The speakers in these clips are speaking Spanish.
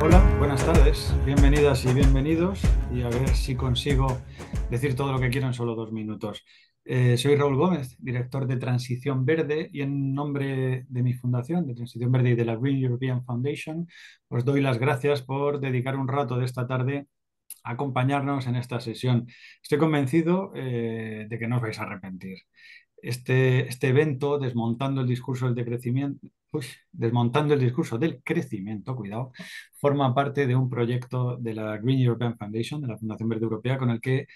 Hola, buenas tardes, bienvenidas y bienvenidos y a ver si consigo decir todo lo que quiero en solo dos minutos. Eh, soy Raúl Gómez, director de Transición Verde y en nombre de mi fundación, de Transición Verde y de la Green European Foundation, os doy las gracias por dedicar un rato de esta tarde a acompañarnos en esta sesión. Estoy convencido eh, de que no os vais a arrepentir este, este evento desmontando el discurso del desmontando el discurso del crecimiento, cuidado, forma parte de un proyecto de la Green European Foundation, de la Fundación Verde Europea, con el que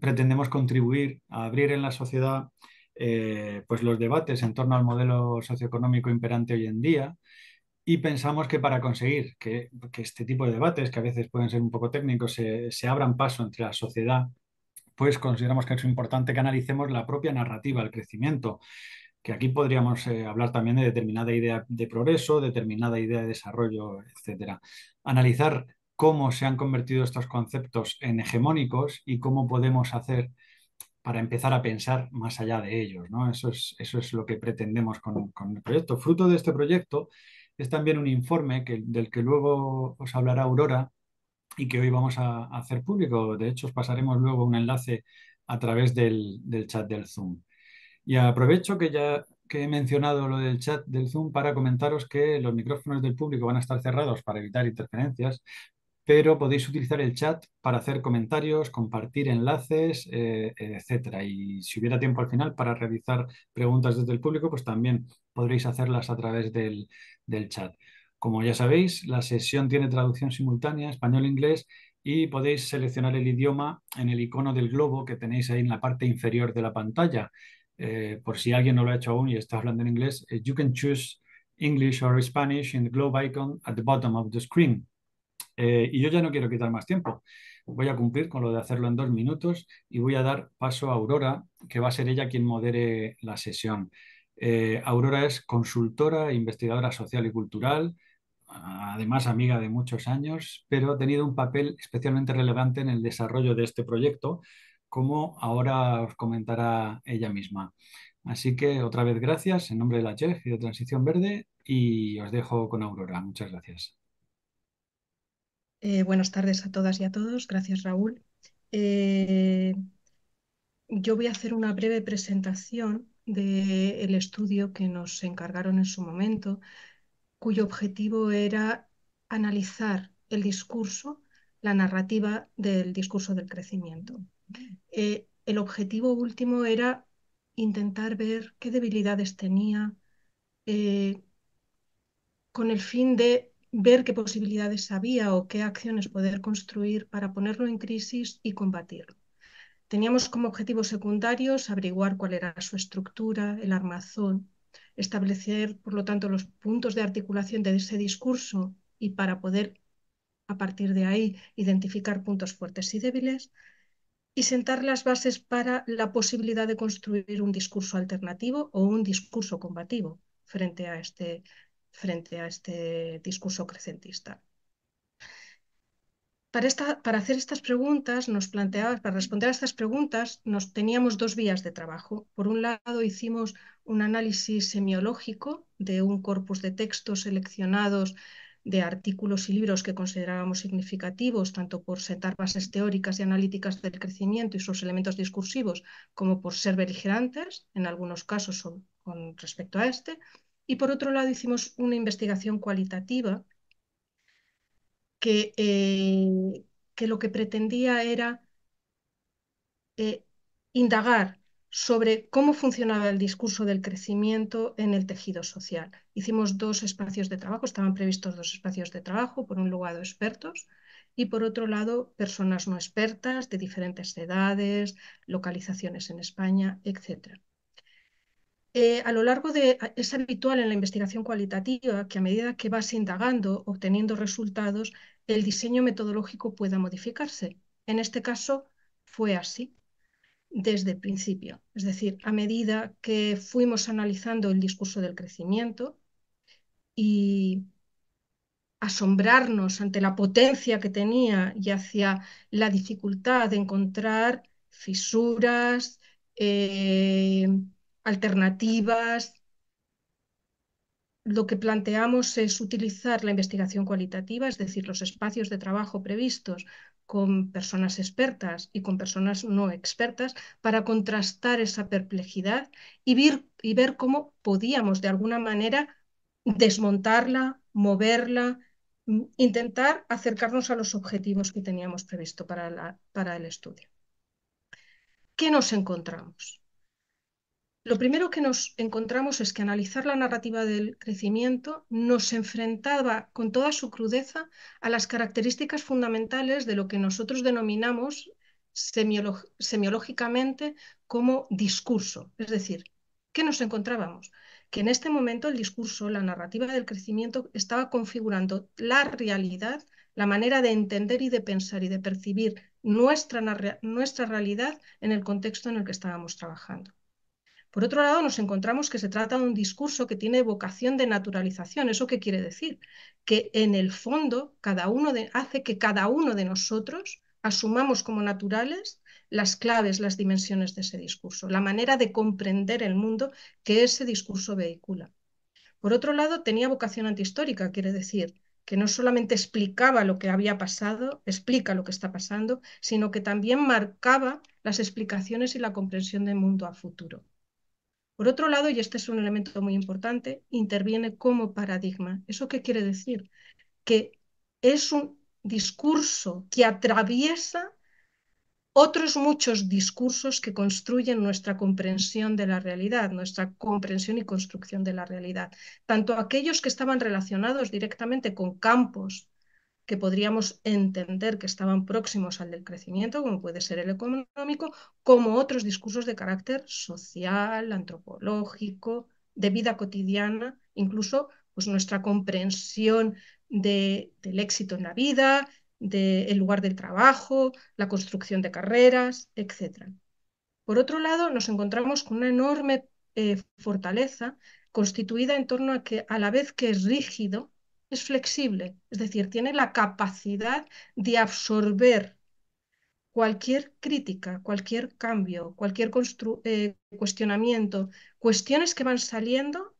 pretendemos contribuir a abrir en la sociedad eh, pues los debates en torno al modelo socioeconómico imperante hoy en día. Y pensamos que para conseguir que, este tipo de debates, que a veces pueden ser un poco técnicos, se, se abran paso entre la sociedad pues consideramos que es importante que analicemos la propia narrativa, el crecimiento, que aquí podríamos eh, hablar también de determinada idea de progreso, determinada idea de desarrollo, etc. Analizar cómo se han convertido estos conceptos en hegemónicos y cómo podemos hacer para empezar a pensar más allá de ellos. ¿no? Eso, es, eso es lo que pretendemos con, con, el proyecto. Fruto de este proyecto es también un informe que, del que luego os hablará Aurora, y que hoy vamos a, hacer público. De hecho, os pasaremos luego un enlace a través del, chat del Zoom. Y aprovecho que ya que he mencionado lo del chat del Zoom para comentaros que los micrófonos del público van a estar cerrados para evitar interferencias, pero podéis utilizar el chat para hacer comentarios, compartir enlaces, eh, etcétera. Y si hubiera tiempo al final para realizar preguntas desde el público, pues también podréis hacerlas a través del chat. Como ya sabéis, la sesión tiene traducción simultánea español-inglés y podéis seleccionar el idioma en el icono del globo que tenéis ahí en la parte inferior de la pantalla. Eh, por si alguien no lo ha hecho aún y está hablando en inglés, eh, you can choose English or Spanish in the globe icon at the bottom of the screen. Eh, y yo ya no quiero quitar más tiempo. Voy a cumplir con lo de hacerlo en dos minutos y voy a dar paso a Aurora, que va a ser ella quien modere la sesión. Aurora es consultora, investigadora social y cultural, además amiga de muchos años, pero ha tenido un papel especialmente relevante en el desarrollo de este proyecto, como ahora os comentará ella misma. Así que otra vez gracias en nombre de la CHEF y de Transición Verde y os dejo con Aurora. Muchas gracias. Eh, buenas tardes a todas y a todos. Gracias, Raúl. Eh, yo voy a hacer una breve presentación del el estudio que nos encargaron en su momento cuyo objetivo era analizar el discurso, la narrativa del discurso del crecimiento. Eh, el objetivo último era intentar ver qué debilidades tenía, eh, con el fin de ver qué posibilidades había o qué acciones poder construir para ponerlo en crisis y combatirlo. Teníamos como objetivos secundarios averiguar cuál era su estructura, el armazón, establecer, por lo tanto, los puntos de articulación de ese discurso y para poder, a partir de ahí, identificar puntos fuertes y débiles, y sentar las bases para la posibilidad de construir un discurso alternativo o un discurso combativo frente a este, frente a este discurso crecentista. Para, para, hacer estas preguntas, nos planteaba, para responder a estas preguntas, nos teníamos dos vías de trabajo. Por un lado, hicimos un análisis semiológico de un corpus de textos seleccionados de artículos y libros que considerábamos significativos, tanto por sentar bases teóricas y analíticas del crecimiento y sus elementos discursivos, como por ser beligerantes, en algunos casos con respecto a este. Y por otro lado, hicimos una investigación cualitativa que, eh, que lo que pretendía era eh, indagar sobre cómo funcionaba el discurso del crecimiento en el tejido social. Hicimos dos espacios de trabajo, estaban previstos dos espacios de trabajo, por un lado expertos y por otro lado personas no expertas de diferentes edades, localizaciones en España, etc. Eh, a lo largo de, es habitual en la investigación cualitativa que a medida que vas indagando, obteniendo resultados, el diseño metodológico pueda modificarse. En este caso fue así desde el principio. Es decir, a medida que fuimos analizando el discurso del crecimiento y asombrarnos ante la potencia que tenía y hacia la dificultad de encontrar fisuras, eh, alternativas. Lo que planteamos es utilizar la investigación cualitativa, es decir, los espacios de trabajo previstos con personas expertas y con personas no expertas para contrastar esa perplejidad y, ver cómo podíamos de alguna manera desmontarla, moverla, mm, intentar acercarnos a los objetivos que teníamos previsto para el estudio. ¿Qué nos encontramos? Lo primero que nos encontramos es que analizar la narrativa del crecimiento nos enfrentaba con toda su crudeza a las características fundamentales de lo que nosotros denominamos semiológicamente como discurso. Es decir, ¿qué nos encontrábamos? Que en este momento el discurso, la narrativa del crecimiento estaba configurando la realidad, la manera de entender y de pensar y de percibir nuestra, nuestra realidad en el contexto en el que estábamos trabajando. Por otro lado, nos encontramos que se trata de un discurso que tiene vocación de naturalización. ¿Eso qué quiere decir? Que en el fondo cada uno hace que cada uno de nosotros asumamos como naturales las claves, las dimensiones de ese discurso, la manera de comprender el mundo que ese discurso vehicula. Por otro lado, tenía vocación antihistórica, quiere decir que no solamente explicaba lo que había pasado, explica lo que está pasando, sino que también marcaba las explicaciones y la comprensión del mundo a futuro. Por otro lado, y este es un elemento muy importante, interviene como paradigma. ¿Eso qué quiere decir? Que es un discurso que atraviesa otros muchos discursos que construyen nuestra comprensión de la realidad, nuestra comprensión y construcción de la realidad, tanto aquellos que estaban relacionados directamente con campos que podríamos entender que estaban próximos al del crecimiento, como puede ser el económico, como otros discursos de carácter social, antropológico, de vida cotidiana, incluso pues, nuestra comprensión del éxito en la vida, del lugar del trabajo, la construcción de carreras, etc. Por otro lado, nos encontramos con una enorme eh, fortaleza constituida en torno a que a la vez que es rígido, es flexible, es decir, tiene la capacidad de absorber cualquier crítica, cualquier cambio, cualquier eh, cuestionamiento, cuestiones que van saliendo,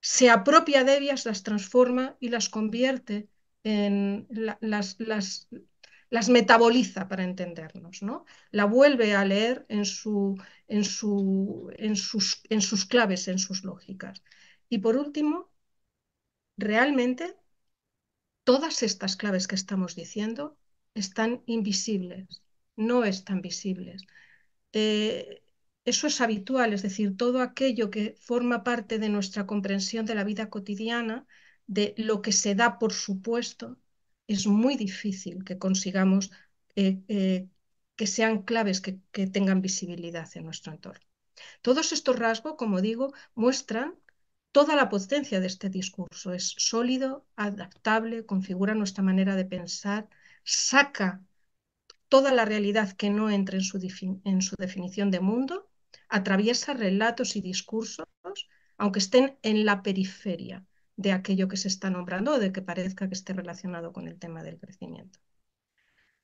se apropia de ellas, las transforma y las convierte en las, las, las, metaboliza para entendernos, ¿no? La vuelve a leer en, su, en, su, en, sus, en sus claves, en sus lógicas. Y por último, realmente todas estas claves que estamos diciendo están invisibles, no están visibles. Eh, eso es habitual, es decir, todo aquello que forma parte de nuestra comprensión de la vida cotidiana, de lo que se da por supuesto, es muy difícil que consigamos eh, eh, que sean claves que tengan visibilidad en nuestro entorno. Todos estos rasgos, como digo, muestran toda la potencia de este discurso. Es sólido, adaptable, configura nuestra manera de pensar, saca toda la realidad que no entre en su, en su definición de mundo, atraviesa relatos y discursos, aunque estén en la periferia de aquello que se está nombrando o de que parezca que esté relacionado con el tema del crecimiento.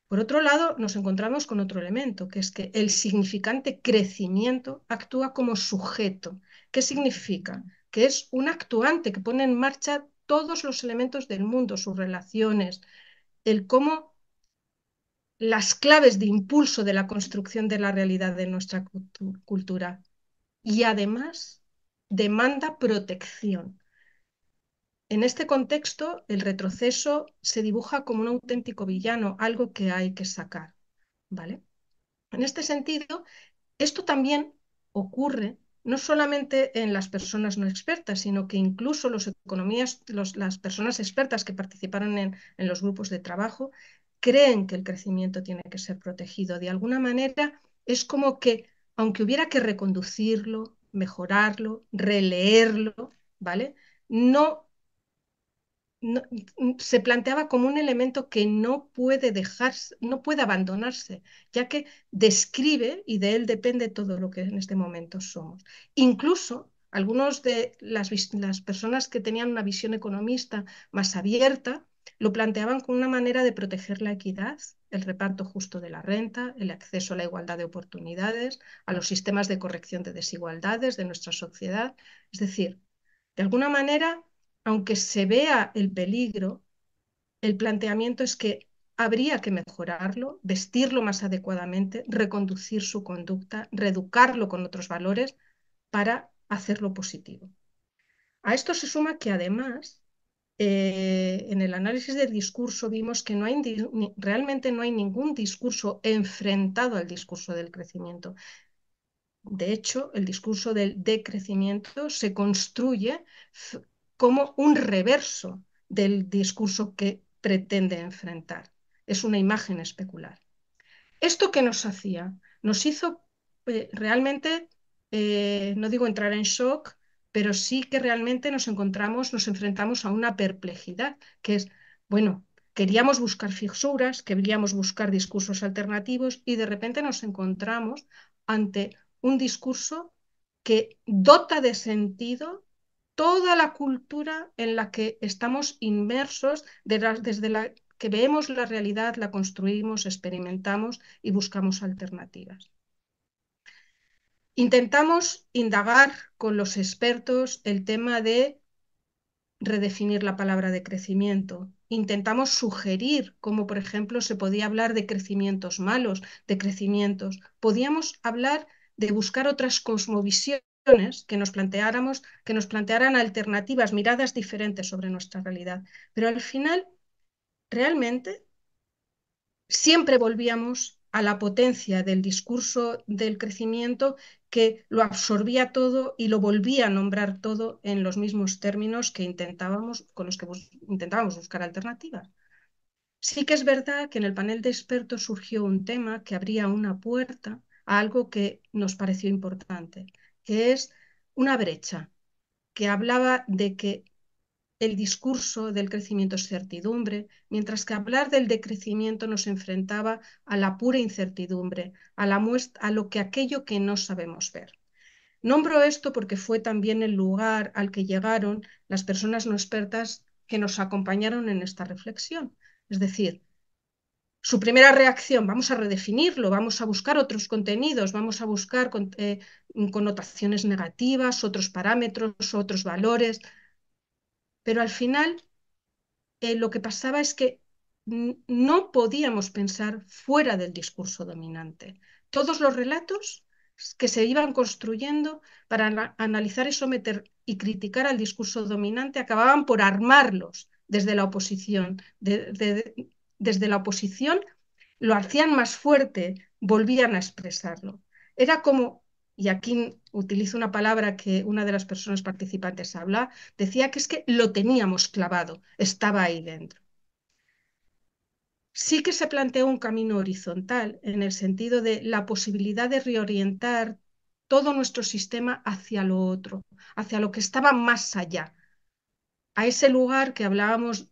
Por otro lado, nos encontramos con otro elemento, que es que el significante crecimiento actúa como sujeto. ¿Qué significa? que es un actuante que pone en marcha todos los elementos del mundo, sus relaciones, el cómo las claves de impulso de la construcción de la realidad de nuestra cultura. Y además demanda protección. En este contexto, el retroceso se dibuja como un auténtico villano, algo que hay que sacar. ¿vale? En este sentido, esto también ocurre no solamente en las personas no expertas, sino que incluso los economías, las personas expertas que participaron en, en los grupos de trabajo creen que el crecimiento tiene que ser protegido. De alguna manera es como que, aunque hubiera que reconducirlo, mejorarlo, releerlo, ¿vale? No Mm, se planteaba como un elemento que no puede dejarse, no puede abandonarse, ya que describe y de él depende todo lo que en este momento somos. Incluso algunos de las, las personas que tenían una visión economista más abierta lo planteaban como una manera de proteger la equidad, el reparto justo de la renta, el acceso a la igualdad de oportunidades, a los sistemas de corrección de desigualdades de nuestra sociedad. Es decir, de alguna manera aunque se vea el peligro, el planteamiento es que habría que mejorarlo, vestirlo más adecuadamente, reconducir su conducta, reeducarlo con otros valores para hacerlo positivo. A esto se suma que además eh, en el análisis del discurso vimos que no hay, realmente no hay ningún discurso enfrentado al discurso del crecimiento. De hecho, el discurso del decrecimiento se construye como un reverso del discurso que pretende enfrentar. Es una imagen especular. ¿Esto que nos hacía? Nos hizo eh, realmente, eh, no digo entrar en shock, pero sí que realmente nos encontramos, nos enfrentamos a una perplejidad, que es, bueno, queríamos buscar fisuras, queríamos buscar discursos alternativos y de repente nos encontramos ante un discurso que dota de sentido toda la cultura en la que estamos inmersos desde la que vemos la realidad, la construimos, experimentamos y buscamos alternativas. Intentamos indagar con los expertos el tema de redefinir la palabra de crecimiento. Intentamos sugerir cómo, por ejemplo, se podía hablar de crecimientos malos, de crecimientos. Podíamos hablar de buscar otras cosmovisiones que nos planteáramos, que nos plantearan alternativas, miradas diferentes sobre nuestra realidad. Pero al final, realmente, siempre volvíamos a la potencia del discurso del crecimiento que lo absorbía todo y lo volvía a nombrar todo en los mismos términos que intentábamos, con los que intentábamos buscar alternativas. Sí que es verdad que en el panel de expertos surgió un tema que abría una puerta a algo que nos pareció importante, que es una brecha, que hablaba de que el discurso del crecimiento es certidumbre, mientras que hablar del decrecimiento nos enfrentaba a la pura incertidumbre, a, a lo que aquello que no sabemos ver. Nombro esto porque fue también el lugar al que llegaron las personas no expertas que nos acompañaron en esta reflexión, es decir, su primera reacción, vamos a redefinirlo, vamos a buscar otros contenidos, vamos a buscar con, eh, connotaciones negativas, otros parámetros, otros valores. Pero al final eh, lo que pasaba es que no podíamos pensar fuera del discurso dominante. Todos los relatos que se iban construyendo para analizar y someter y criticar al discurso dominante acababan por armarlos desde la oposición, de, desde la oposición lo hacían más fuerte, volvían a expresarlo. Era como, y aquí utilizo una palabra que una de las personas participantes habla, decía que es que lo teníamos clavado, estaba ahí dentro. Sí que se planteó un camino horizontal en el sentido de la posibilidad de reorientar todo nuestro sistema hacia lo otro, hacia lo que estaba más allá, a ese lugar que hablábamos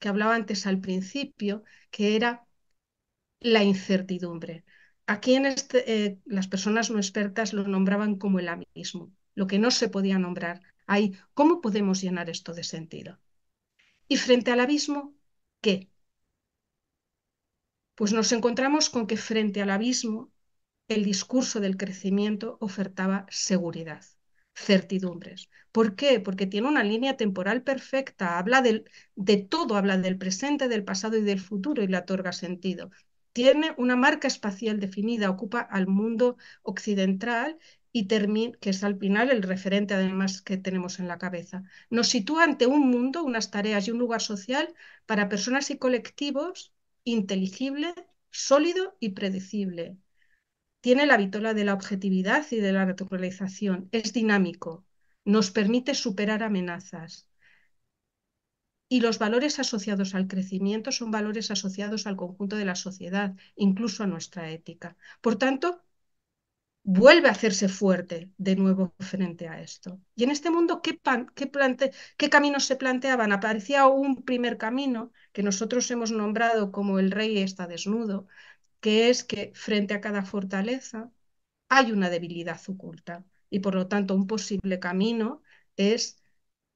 que hablaba antes al principio, que era la incertidumbre. Aquí en este, eh, las personas no expertas lo nombraban como el abismo, lo que no se podía nombrar. Ahí, ¿cómo podemos llenar esto de sentido? Y frente al abismo, ¿qué? Pues nos encontramos con que frente al abismo, el discurso del crecimiento ofertaba seguridad certidumbres. ¿Por qué? Porque tiene una línea temporal perfecta, habla de todo, habla del presente, del pasado y del futuro y le otorga sentido. Tiene una marca espacial definida, ocupa al mundo occidental y termina, que es al final el referente además que tenemos en la cabeza. Nos sitúa ante un mundo, unas tareas y un lugar social para personas y colectivos inteligible, sólido y predecible tiene la vitola de la objetividad y de la naturalización, es dinámico, nos permite superar amenazas. Y los valores asociados al crecimiento son valores asociados al conjunto de la sociedad, incluso a nuestra ética. Por tanto, vuelve a hacerse fuerte de nuevo frente a esto. Y en este mundo, ¿qué, qué caminos se planteaban? Aparecía un primer camino que nosotros hemos nombrado como el rey está desnudo, que es que frente a cada fortaleza hay una debilidad oculta y por lo tanto un posible camino es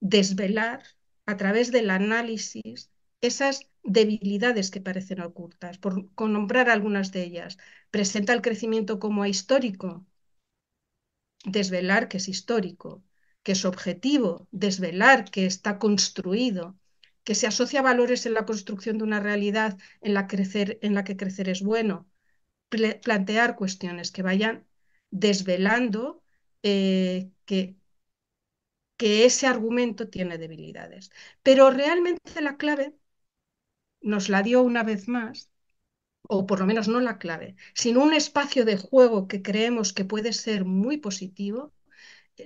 desvelar a través del análisis esas debilidades que parecen ocultas, por nombrar algunas de ellas. Presenta el crecimiento como histórico, desvelar que es histórico, que es objetivo, desvelar que está construido, que se asocia a valores en la construcción de una realidad en la, crecer, en la que crecer es bueno, plantear cuestiones que vayan desvelando eh, que, que ese argumento tiene debilidades. Pero realmente la clave nos la dio una vez más, o por lo menos no la clave, sino un espacio de juego que creemos que puede ser muy positivo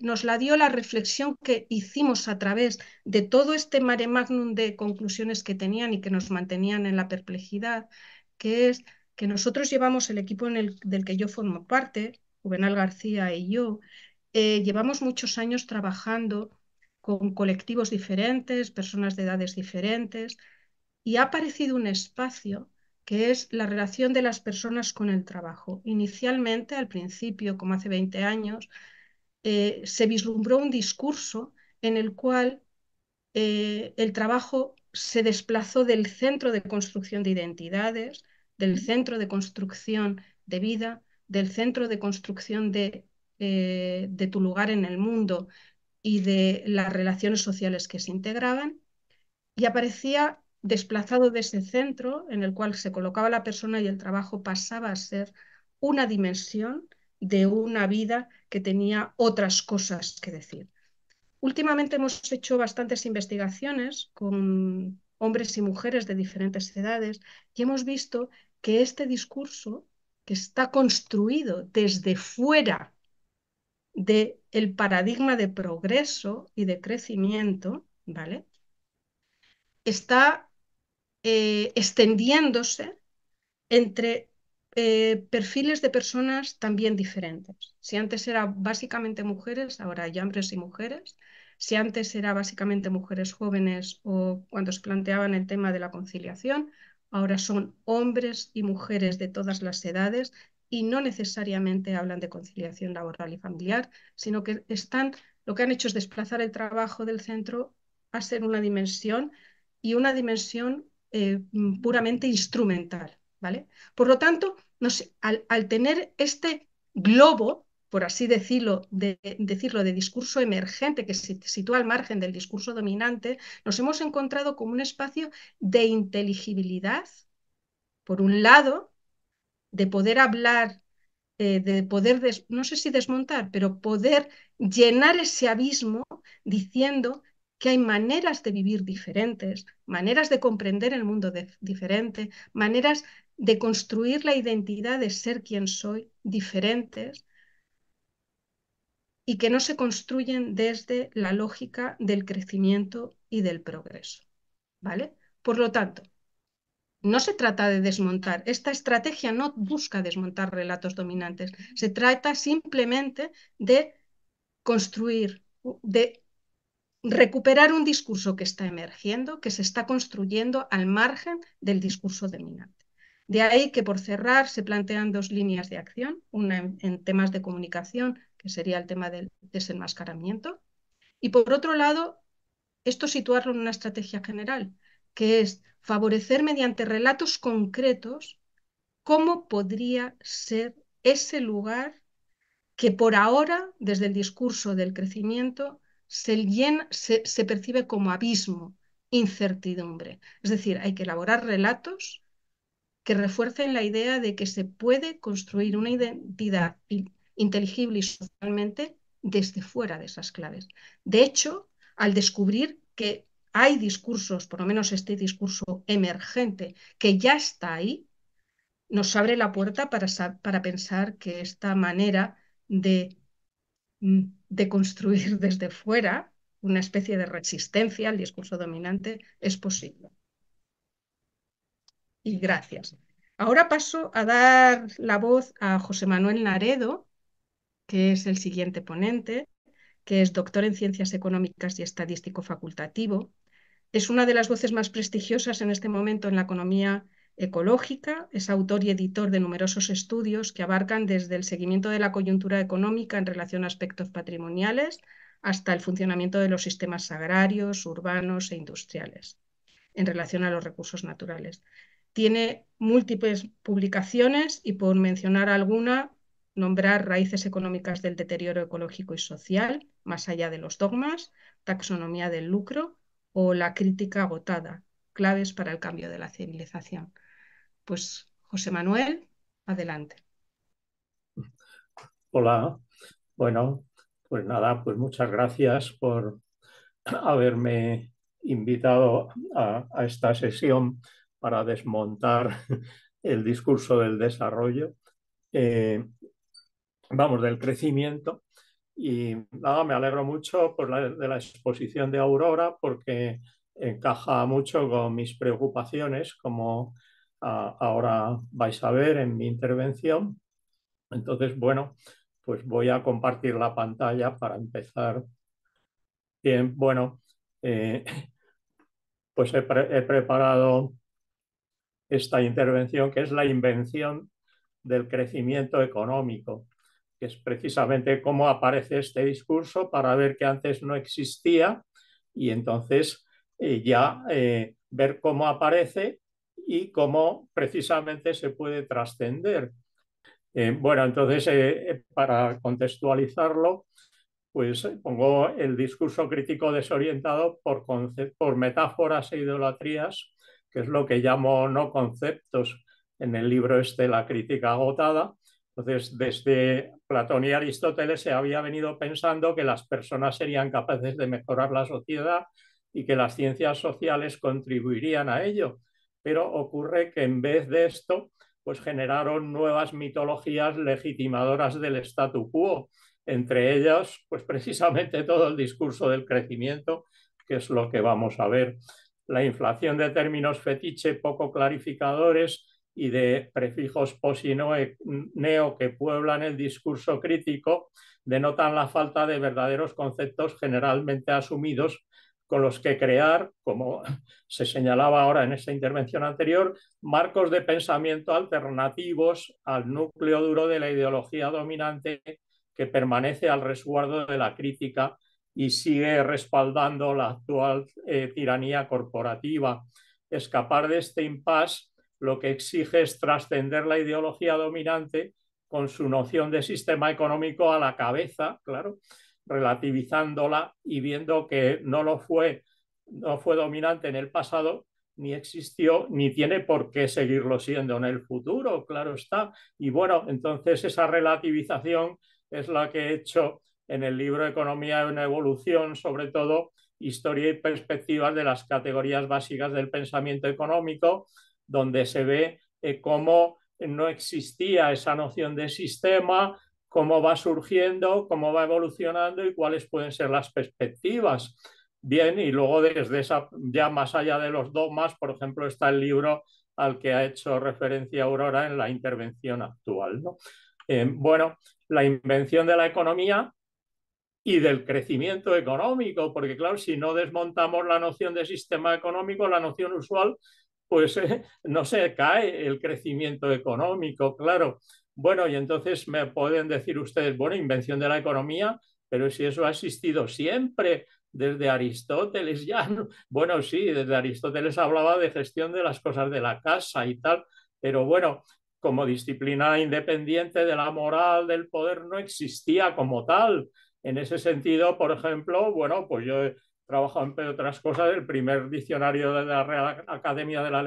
nos la dio la reflexión que hicimos a través de todo este mare magnum de conclusiones que tenían y que nos mantenían en la perplejidad, que es que nosotros llevamos el equipo en el, del que yo formo parte, Juvenal García y yo, eh, llevamos muchos años trabajando con colectivos diferentes, personas de edades diferentes, y ha aparecido un espacio que es la relación de las personas con el trabajo. Inicialmente, al principio, como hace 20 años, eh, se vislumbró un discurso en el cual eh, el trabajo se desplazó del centro de construcción de identidades, del centro de construcción de vida, del centro de construcción eh, de tu lugar en el mundo y de las relaciones sociales que se integraban, y aparecía desplazado de ese centro en el cual se colocaba la persona y el trabajo pasaba a ser una dimensión de una vida que tenía otras cosas que decir. Últimamente hemos hecho bastantes investigaciones con hombres y mujeres de diferentes edades y hemos visto que este discurso que está construido desde fuera del el paradigma de progreso y de crecimiento, ¿vale? Está eh, extendiéndose entre eh, perfiles de personas también diferentes. Si antes era básicamente mujeres, ahora hay hombres y mujeres. Si antes era básicamente mujeres jóvenes o cuando se planteaban el tema de la conciliación, ahora son hombres y mujeres de todas las edades y no necesariamente hablan de conciliación laboral y familiar, sino que están, lo que han hecho es desplazar el trabajo del centro a ser una dimensión y una dimensión eh, puramente instrumental. ¿Vale? Por lo tanto, al, tener este globo, por así decirlo, de, decirlo, de discurso emergente que se sitúa al margen del discurso dominante, nos hemos encontrado como un espacio de inteligibilidad, por un lado, de poder hablar, eh, de poder, no sé si desmontar, pero poder llenar ese abismo diciendo que hay maneras de vivir diferentes, maneras de comprender el mundo diferente, maneras de construir la identidad de ser quien soy, diferentes, y que no se construyen desde la lógica del crecimiento y del progreso. ¿Vale? Por lo tanto, no se trata de desmontar. Esta estrategia no busca desmontar relatos dominantes. Se trata simplemente de construir, de recuperar un discurso que está emergiendo, que se está construyendo al margen del discurso dominante. De ahí que por cerrar se plantean dos líneas de acción, una en, temas de comunicación, que sería el tema del desenmascaramiento, y por otro lado, esto situarlo en una estrategia general, que es favorecer mediante relatos concretos cómo podría ser ese lugar que por ahora, desde el discurso del crecimiento, se percibe como abismo, incertidumbre. Es decir, hay que elaborar relatos que refuercen la idea de que se puede construir una identidad inteligible y socialmente desde fuera de esas claves. De hecho, al descubrir que hay discursos, por lo menos este discurso emergente, que ya está ahí, nos abre la puerta para, para pensar que esta manera de, mm, de construir desde fuera una especie de resistencia al discurso dominante es posible y gracias. Ahora paso a dar la voz a José Manuel Naredo, que es el siguiente ponente, que es doctor en Ciencias Económicas y Estadístico Facultativo. Es una de las voces más prestigiosas en este momento en la economía ecológica, es autor y editor de numerosos estudios que abarcan desde el seguimiento de la coyuntura económica en relación a aspectos patrimoniales hasta el funcionamiento de los sistemas agrarios, urbanos e industriales en relación a los recursos naturales tiene múltiples publicaciones y por mencionar alguna, nombrar raíces económicas del deterioro ecológico y social, más allá de los dogmas, taxonomía del lucro o la crítica agotada, claves para el cambio de la civilización. Pues José Manuel, adelante. Hola, bueno, pues nada, pues muchas gracias por haberme invitado a, esta sesión para desmontar el discurso del desarrollo, eh, vamos, del crecimiento. Y nada, me alegro mucho por de la exposición de Aurora porque encaja mucho con mis preocupaciones, como ah, ahora vais a ver en mi intervención. Entonces, bueno, pues voy a compartir la pantalla para empezar. Bien, bueno, eh, pues he preparado esta intervención, que es la invención del crecimiento económico, que es precisamente cómo aparece este discurso para ver que antes no existía y entonces eh, ya eh, ver cómo aparece y cómo precisamente se puede trascender. Eh, bueno, entonces, para contextualizarlo, pues pongo el discurso crítico desorientado por, por metáforas e idolatrías que es lo que llamo no conceptos en el libro este, La crítica agotada. Entonces, desde Platón y Aristóteles se había venido pensando que las personas serían capaces de mejorar la sociedad y que las ciencias sociales contribuirían a ello. Pero ocurre que en vez de esto, pues generaron nuevas mitologías legitimadoras del statu quo, entre ellas, pues precisamente todo el discurso del crecimiento, que es lo que vamos a ver la inflación de términos fetiche poco clarificadores y de prefijos neo que pueblan el discurso crítico denotan la falta de verdaderos conceptos generalmente asumidos con los que crear, como se señalaba ahora en esta intervención anterior, marcos de pensamiento alternativos al núcleo duro de la ideología dominante que permanece al resguardo de la crítica y sigue respaldando la actual eh, tiranía corporativa. Escapar de este impasse lo que exige es trascender la ideología dominante con su noción de sistema económico a la cabeza, claro, relativizándola y viendo que no lo fue, no fue dominante en el pasado, ni existió, ni tiene por qué seguirlo siendo en el futuro, claro está. Y bueno, entonces esa relativización es la que he hecho en el libro Economía en una evolución, sobre todo historia y perspectivas de las categorías básicas del pensamiento económico, donde se ve eh, cómo no existía esa noción de sistema, cómo va surgiendo, cómo va evolucionando y cuáles pueden ser las perspectivas. Bien, y luego desde esa, ya más allá de los dogmas, por ejemplo, está el libro al que ha hecho referencia Aurora en la intervención actual. Eh, bueno, la invención de la economía y del crecimiento económico, porque claro, si no desmontamos la noción de sistema económico, la noción usual, pues eh, no se cae el crecimiento económico, claro. Bueno, y entonces me pueden decir ustedes, bueno, invención de la economía, pero si eso ha existido siempre, desde Aristóteles ya, bueno, sí, desde Aristóteles hablaba de gestión de las cosas de la casa y tal, pero bueno, como disciplina independiente de la moral, del poder, no existía como tal en ese sentido, por ejemplo, bueno, pues yo he trabajado en otras cosas, el primer diccionario de la Real Academia de la,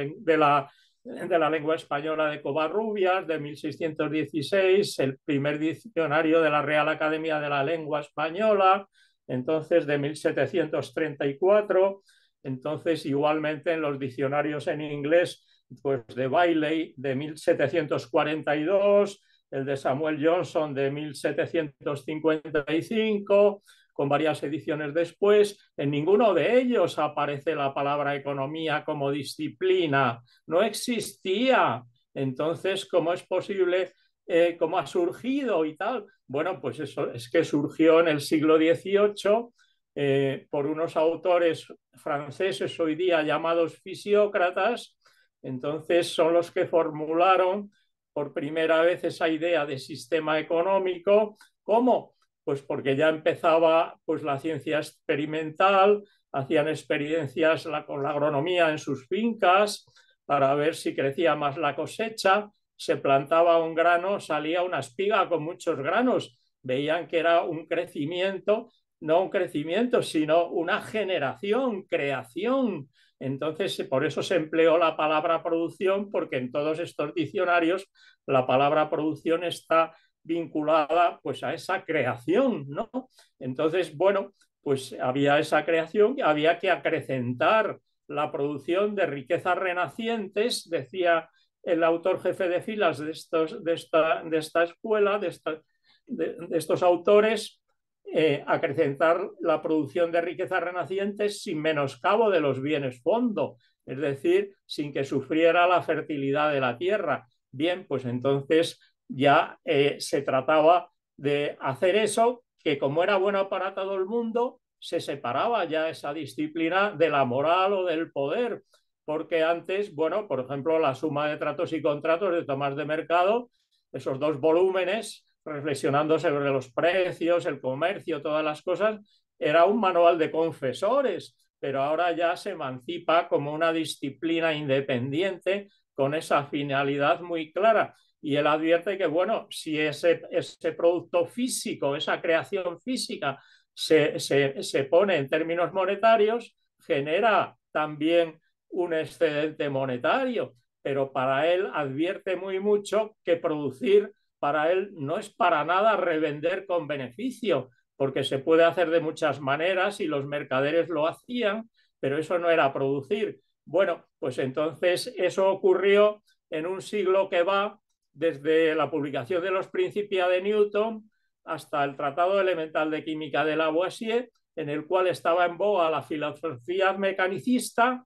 de la, Lengua Española de Covarrubias de 1616, el primer diccionario de la Real Academia de la Lengua Española, entonces de 1734, entonces igualmente en los diccionarios en inglés, pues de Bailey de 1742, el de Samuel Johnson de 1755, con varias ediciones después, en ninguno de ellos aparece la palabra economía como disciplina, no existía. Entonces, ¿cómo es posible? Eh, ¿Cómo ha surgido y tal? Bueno, pues eso es que surgió en el siglo XVIII eh, por unos autores franceses hoy día llamados fisiócratas. Entonces son los que formularon por primera vez esa idea de sistema económico. ¿Cómo? Pues porque ya empezaba pues, la ciencia experimental, hacían experiencias con la agronomía en sus fincas para ver si crecía más la cosecha, se plantaba un grano, salía una espiga con muchos granos, veían que era un crecimiento, no un crecimiento, sino una generación, creación entonces, por eso se empleó la palabra producción, porque en todos estos diccionarios la palabra producción está vinculada pues a esa creación, ¿no? Entonces, bueno, pues había esa creación, había que acrecentar la producción de riquezas renacientes, decía el autor jefe de filas de, esta, escuela, de estos autores, eh, acrecentar la producción de riquezas renacientes sin menoscabo de los bienes fondo, es decir, sin que sufriera la fertilidad de la tierra. Bien, pues entonces ya eh, se trataba de hacer eso, que como era bueno para todo el mundo, se separaba ya esa disciplina de la moral o del poder, porque antes, bueno, por ejemplo, la suma de tratos y contratos de Tomás de Mercado, esos dos volúmenes reflexionando sobre los precios, el comercio, todas las cosas, era un manual de confesores, pero ahora ya se emancipa como una disciplina independiente con esa finalidad muy clara. Y él advierte que, bueno, si ese, ese producto físico, esa creación física, se, se pone en términos monetarios, genera también un excedente monetario, pero para él advierte muy mucho que producir para él no es para nada revender con beneficio, porque se puede hacer de muchas maneras y los mercaderes lo hacían, pero eso no era producir. Bueno, pues entonces eso ocurrió en un siglo que va desde la publicación de los Principia de Newton hasta el Tratado Elemental de Química de Lavoisier, en el cual estaba en boga la filosofía mecanicista,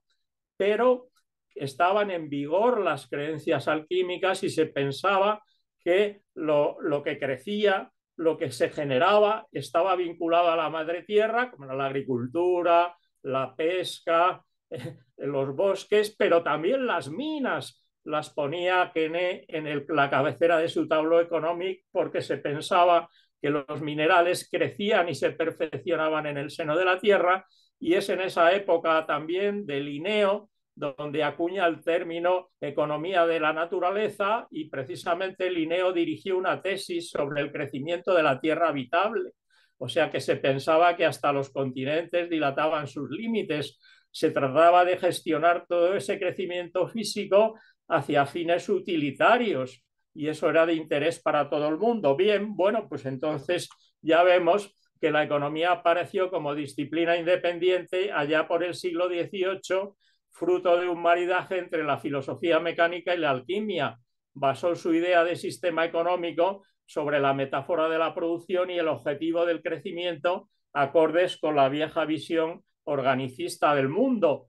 pero estaban en vigor las creencias alquímicas y se pensaba que lo, que crecía, lo que se generaba, estaba vinculado a la madre tierra, como era la agricultura, la pesca, los bosques, pero también las minas las ponía Kene en la cabecera de su tablo económico porque se pensaba que los minerales crecían y se perfeccionaban en el seno de la tierra y es en esa época también de Linneo donde acuña el término economía de la naturaleza y precisamente Linneo dirigió una tesis sobre el crecimiento de la tierra habitable. O sea que se pensaba que hasta los continentes dilataban sus límites. Se trataba de gestionar todo ese crecimiento físico hacia fines utilitarios y eso era de interés para todo el mundo. Bien, bueno, pues entonces ya vemos que la economía apareció como disciplina independiente allá por el siglo XVIII fruto de un maridaje entre la filosofía mecánica y la alquimia. Basó su idea de sistema económico sobre la metáfora de la producción y el objetivo del crecimiento acordes con la vieja visión organicista del mundo.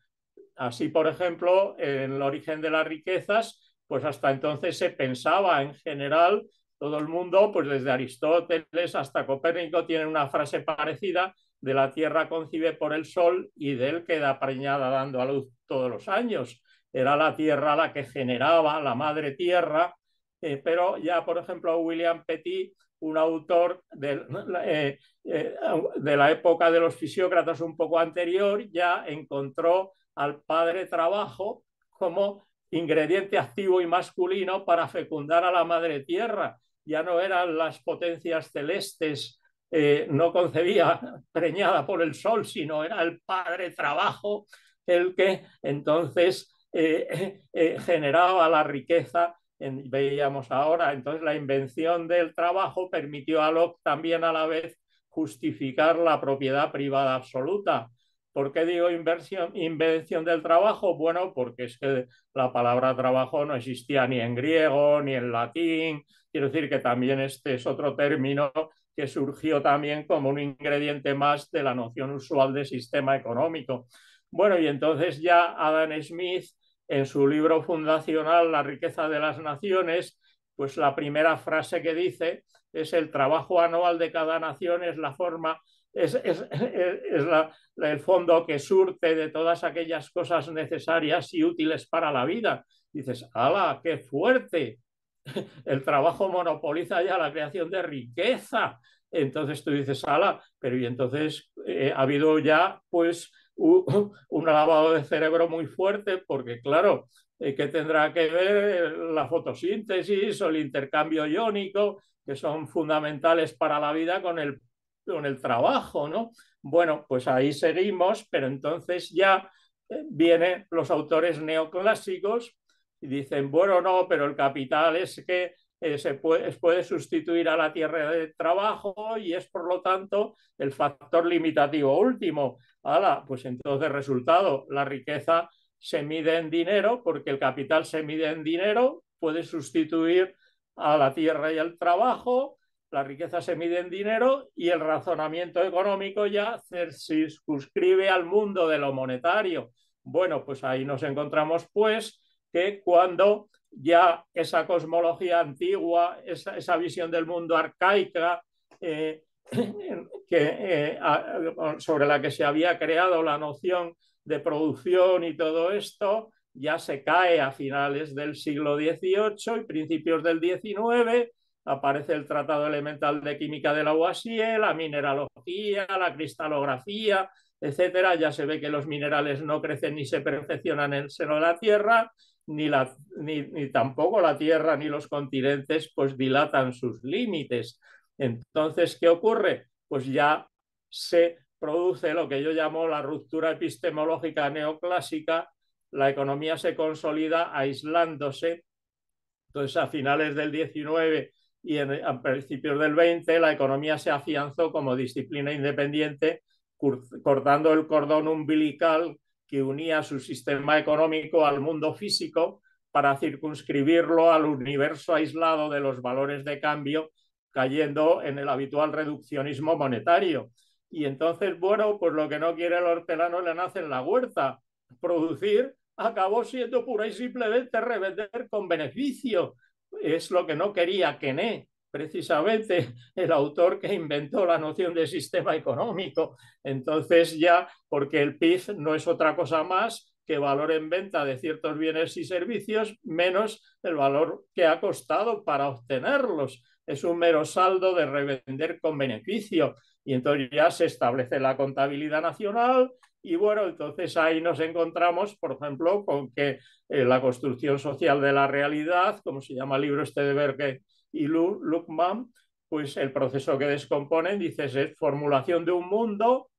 Así, por ejemplo, en el origen de las riquezas, pues hasta entonces se pensaba en general, todo el mundo, pues desde Aristóteles hasta Copérnico tiene una frase parecida de la tierra concibe por el sol y de él queda preñada dando a luz todos los años. Era la tierra la que generaba, la madre tierra, eh, pero ya, por ejemplo, William Petit, un autor eh, eh, de la época de los fisiócratas un poco anterior, ya encontró al padre trabajo como ingrediente activo y masculino para fecundar a la madre tierra. Ya no eran las potencias celestes eh, no concebía preñada por el sol, sino era el padre trabajo el que entonces eh, eh, generaba la riqueza. veíamos ahora, entonces la invención del trabajo permitió a Locke también a la vez justificar la propiedad privada absoluta. ¿Por qué digo inversión, invención del trabajo? Bueno, porque es que la palabra trabajo no existía ni en griego ni en latín. Quiero decir que también este es otro término que surgió también como un ingrediente más de la noción usual de sistema económico. Bueno, y entonces ya Adam Smith, en su libro fundacional, La riqueza de las naciones, pues la primera frase que dice es el trabajo anual de cada nación es la forma, es, el fondo que surte de todas aquellas cosas necesarias y útiles para la vida. Dices, ¡ala, qué fuerte! el trabajo monopoliza ya la creación de riqueza. Entonces tú dices, ala, pero y entonces eh, ha habido ya pues un, lavado de cerebro muy fuerte porque claro, eh, ¿qué tendrá que ver la fotosíntesis o el intercambio iónico, que son fundamentales para la vida con el, trabajo, ¿no? Bueno, pues ahí seguimos, pero entonces ya eh, vienen los autores neoclásicos y dicen, bueno, no, pero el capital es que eh, se puede, sustituir a la tierra de trabajo y es por lo tanto el factor limitativo último. pues entonces resultado, la riqueza se mide en dinero porque el capital se mide en dinero, puede sustituir a la tierra y al trabajo, la riqueza se mide en dinero y el razonamiento económico ya se circunscribe al mundo de lo monetario. Bueno, pues ahí nos encontramos pues que cuando ya esa cosmología antigua, esa, visión del mundo arcaica, eh, eh, sobre la que se había creado la noción de producción y todo esto, ya se cae a finales del siglo XVIII y principios del XIX. Aparece el Tratado Elemental de Química de Lavoisier, la mineralogía, la cristalografía, etcétera. Ya se ve que los minerales no crecen ni se perfeccionan en el seno de la Tierra ni, la, ni, tampoco la Tierra ni los continentes pues dilatan sus límites. Entonces, ¿qué ocurre? Pues ya se produce lo que yo llamo la ruptura epistemológica neoclásica, la economía se consolida aislándose. Entonces, a finales del 19 y en, a principios del 20, la economía se afianzó como disciplina independiente, cortando el cordón umbilical que unía su sistema económico al mundo físico para circunscribirlo al universo aislado de los valores de cambio, cayendo en el habitual reduccionismo monetario. Y entonces, bueno, pues lo que no quiere el hortelano le nace en la huerta. Producir acabó siendo pura y simplemente revender con beneficio. Es lo que no quería Kené precisamente el autor que inventó la noción de sistema económico. Entonces ya, porque el PIB no es otra cosa más que valor en venta de ciertos bienes y servicios menos el valor que ha costado para obtenerlos. Es un mero saldo de revender con beneficio. Y entonces ya se establece la contabilidad nacional, y bueno, entonces ahí nos encontramos, por ejemplo, con que eh, la construcción social de la realidad, como se llama el libro este de Berger y Luckman, pues el proceso que descomponen, dices, es formulación de un mundo,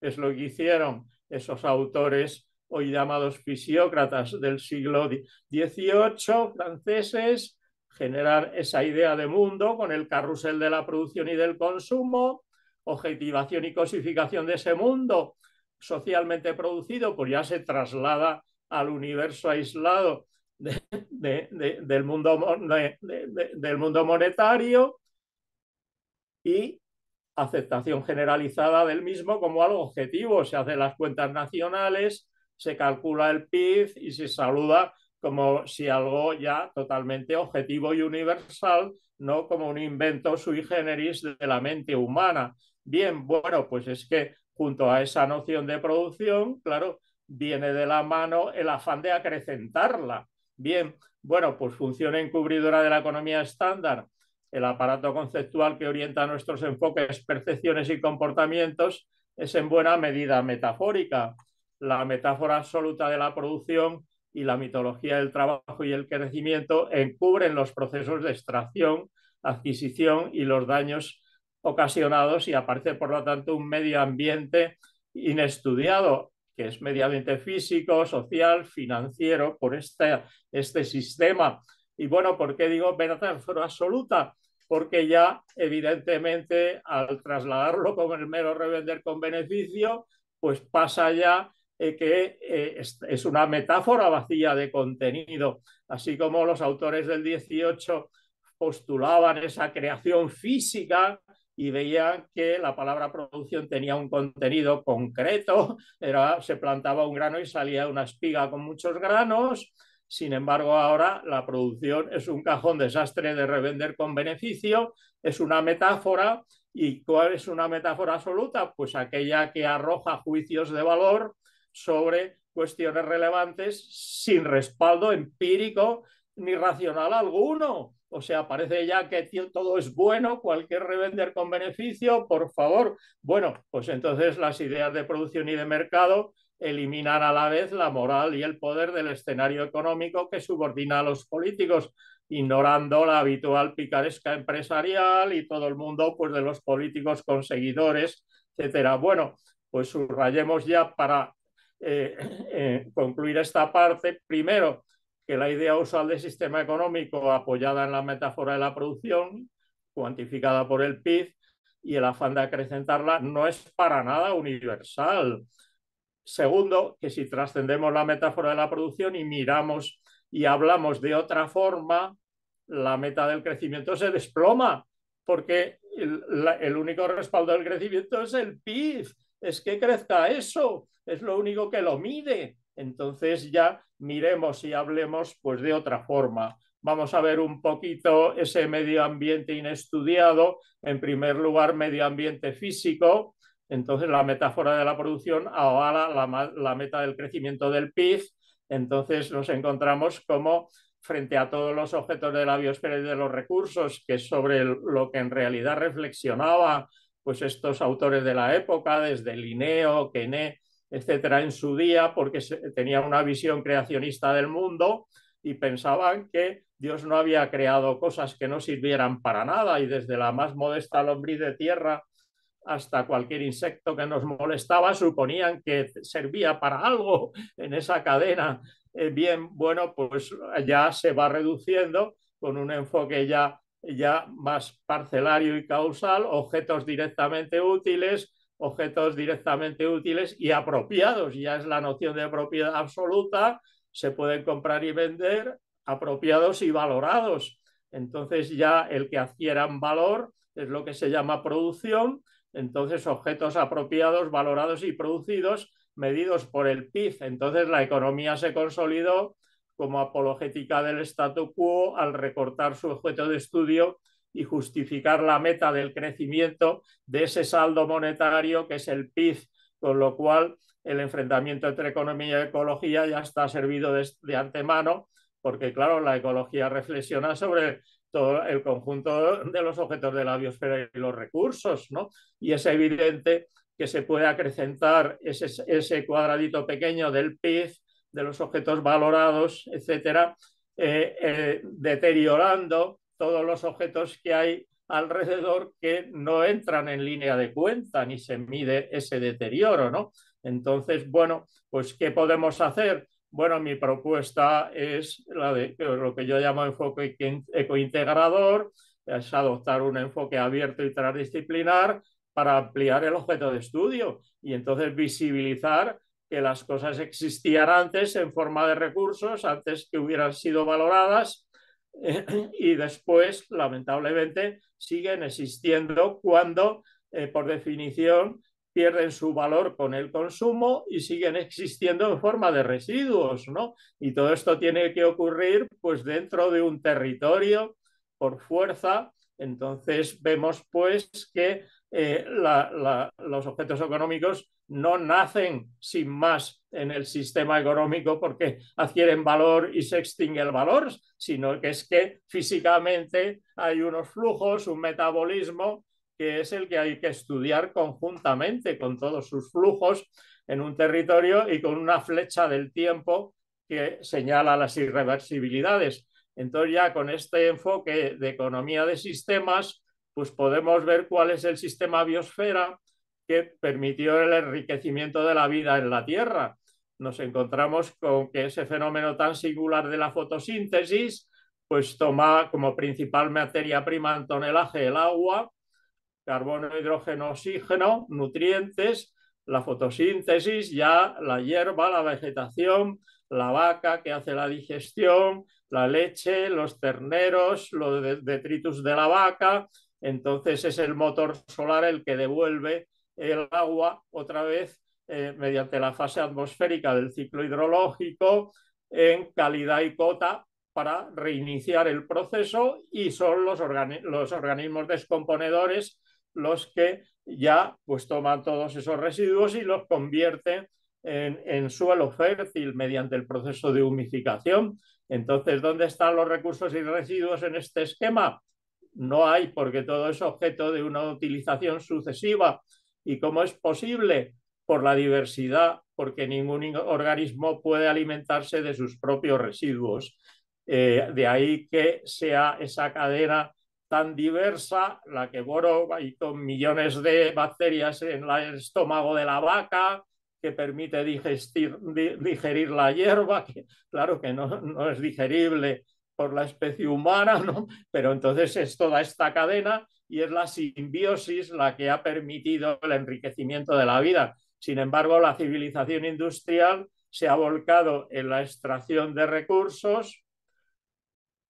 es lo que hicieron esos autores hoy llamados fisiócratas del siglo XVIII, franceses, generar esa idea de mundo con el carrusel de la producción y del consumo, objetivación y cosificación de ese mundo socialmente producido, pues ya se traslada al universo aislado del, mundo, del mundo monetario y aceptación generalizada del mismo como algo objetivo. Se hacen las cuentas nacionales, se calcula el PIB y se saluda como si algo ya totalmente objetivo y universal, no como un invento sui generis de la mente humana. Bien, bueno, pues es que junto a esa noción de producción, claro, viene de la mano el afán de acrecentarla. Bien, bueno, pues función encubridora de la economía estándar, el aparato conceptual que orienta nuestros enfoques, percepciones y comportamientos, es en buena medida metafórica. La metáfora absoluta de la producción y la mitología del trabajo y el crecimiento encubren los procesos de extracción, adquisición y los daños ocasionados y aparece, por lo tanto, un medio ambiente inestudiado, que es mediamente físico, social, financiero, por este, este sistema. Y bueno, ¿por qué digo metáfora absoluta? Porque ya evidentemente al trasladarlo con el mero revender con beneficio, pues pasa ya eh, que eh, es, es, una metáfora vacía de contenido, así como los autores del 18 postulaban esa creación física y veía que la palabra producción tenía un contenido concreto, era, se plantaba un grano y salía una espiga con muchos granos. Sin embargo, ahora la producción es un cajón desastre de revender con beneficio, es una metáfora. ¿Y cuál es una metáfora absoluta? Pues aquella que arroja juicios de valor sobre cuestiones relevantes sin respaldo empírico ni racional alguno. O sea, parece ya que todo es bueno, cualquier revender con beneficio, por favor. Bueno, pues entonces las ideas de producción y de mercado eliminan a la vez la moral y el poder del escenario económico que subordina a los políticos, ignorando la habitual picaresca empresarial y todo el mundo pues, de los políticos conseguidores, etcétera. Bueno, pues subrayemos ya para eh, eh, concluir esta parte. Primero, que la idea usual del sistema económico, apoyada en la metáfora de la producción, cuantificada por el PIB, y el afán de acrecentarla, no es para nada universal. Segundo, que si trascendemos la metáfora de la producción y miramos y hablamos de otra forma, la meta del crecimiento se desploma, porque el, el único respaldo del crecimiento es el PIB, es que crezca eso, es lo único que lo mide. Entonces ya miremos y hablemos pues de otra forma. Vamos a ver un poquito ese medio ambiente inestudiado, en primer lugar medio ambiente físico, entonces la metáfora de la producción, avala la, meta del crecimiento del PIB, entonces nos encontramos como frente a todos los objetos de la biosfera y de los recursos, que sobre lo que en realidad reflexionaba pues estos autores de la época, desde Linneo, Kené, etcétera, en su día, porque tenía una visión creacionista del mundo y pensaban que Dios no había creado cosas que no sirvieran para nada y desde la más modesta lombriz de tierra hasta cualquier insecto que nos molestaba, suponían que servía para algo en esa cadena. Eh, bien, bueno, pues ya se va reduciendo con un enfoque ya, ya más parcelario y causal, objetos directamente útiles, objetos directamente útiles y apropiados. Ya es la noción de propiedad absoluta, se pueden comprar y vender apropiados y valorados. Entonces ya el que adquieran valor es lo que se llama producción. Entonces objetos apropiados, valorados y producidos medidos por el PIB. Entonces la economía se consolidó como apologética del statu quo al recortar su objeto de estudio y justificar la meta del crecimiento de ese saldo monetario que es el PIB, con lo cual el enfrentamiento entre economía y ecología ya está servido de, antemano, porque claro, la ecología reflexiona sobre todo el conjunto de los objetos de la biosfera y los recursos, ¿no? Y es evidente que se puede acrecentar ese, cuadradito pequeño del PIB, de los objetos valorados, etcétera, eh, eh, deteriorando todos los objetos que hay alrededor que no entran en línea de cuenta ni se mide ese deterioro, ¿no? Entonces, bueno, pues ¿qué podemos hacer? Bueno, mi propuesta es la de lo que yo llamo enfoque ecointegrador, es adoptar un enfoque abierto y transdisciplinar para ampliar el objeto de estudio y entonces visibilizar que las cosas existían antes en forma de recursos, antes que hubieran sido valoradas y después, lamentablemente, siguen existiendo cuando, eh, por definición, pierden su valor con el consumo y siguen existiendo en forma de residuos, ¿no? Y todo esto tiene que ocurrir, pues, dentro de un territorio, por fuerza. Entonces, vemos, pues, que eh, los objetos económicos no nacen sin más en el sistema económico porque adquieren valor y se extingue el valor, sino que es que físicamente hay unos flujos, un metabolismo que es el que hay que estudiar conjuntamente con todos sus flujos en un territorio y con una flecha del tiempo que señala las irreversibilidades. Entonces ya con este enfoque de economía de sistemas, pues podemos ver cuál es el sistema biosfera que permitió el enriquecimiento de la vida en la Tierra. Nos encontramos con que ese fenómeno tan singular de la fotosíntesis, pues toma como principal materia prima en tonelaje el agua, carbono, hidrógeno, oxígeno, nutrientes, la fotosíntesis, ya la hierba, la vegetación, la vaca que hace la digestión, la leche, los terneros, los detritus de la vaca, entonces es el motor solar el que devuelve el agua otra vez eh, mediante la fase atmosférica del ciclo hidrológico en calidad y cota para reiniciar el proceso y son los, organismos descomponedores los que ya pues, toman todos esos residuos y los convierten en, en, suelo fértil mediante el proceso de humificación. Entonces, ¿dónde están los recursos y residuos en este esquema? No hay, porque todo es objeto de una utilización sucesiva. ¿Y cómo es posible? Por la diversidad, porque ningún organismo puede alimentarse de sus propios residuos. Eh, de ahí que sea esa cadena tan diversa, la que Boro y con millones de bacterias en el estómago de la vaca, que permite digerir la hierba, que claro que no es digerible por la especie humana, ¿no? Pero entonces es toda esta cadena y es la simbiosis la que ha permitido el enriquecimiento de la vida. Sin embargo, la civilización industrial se ha volcado en la extracción de recursos,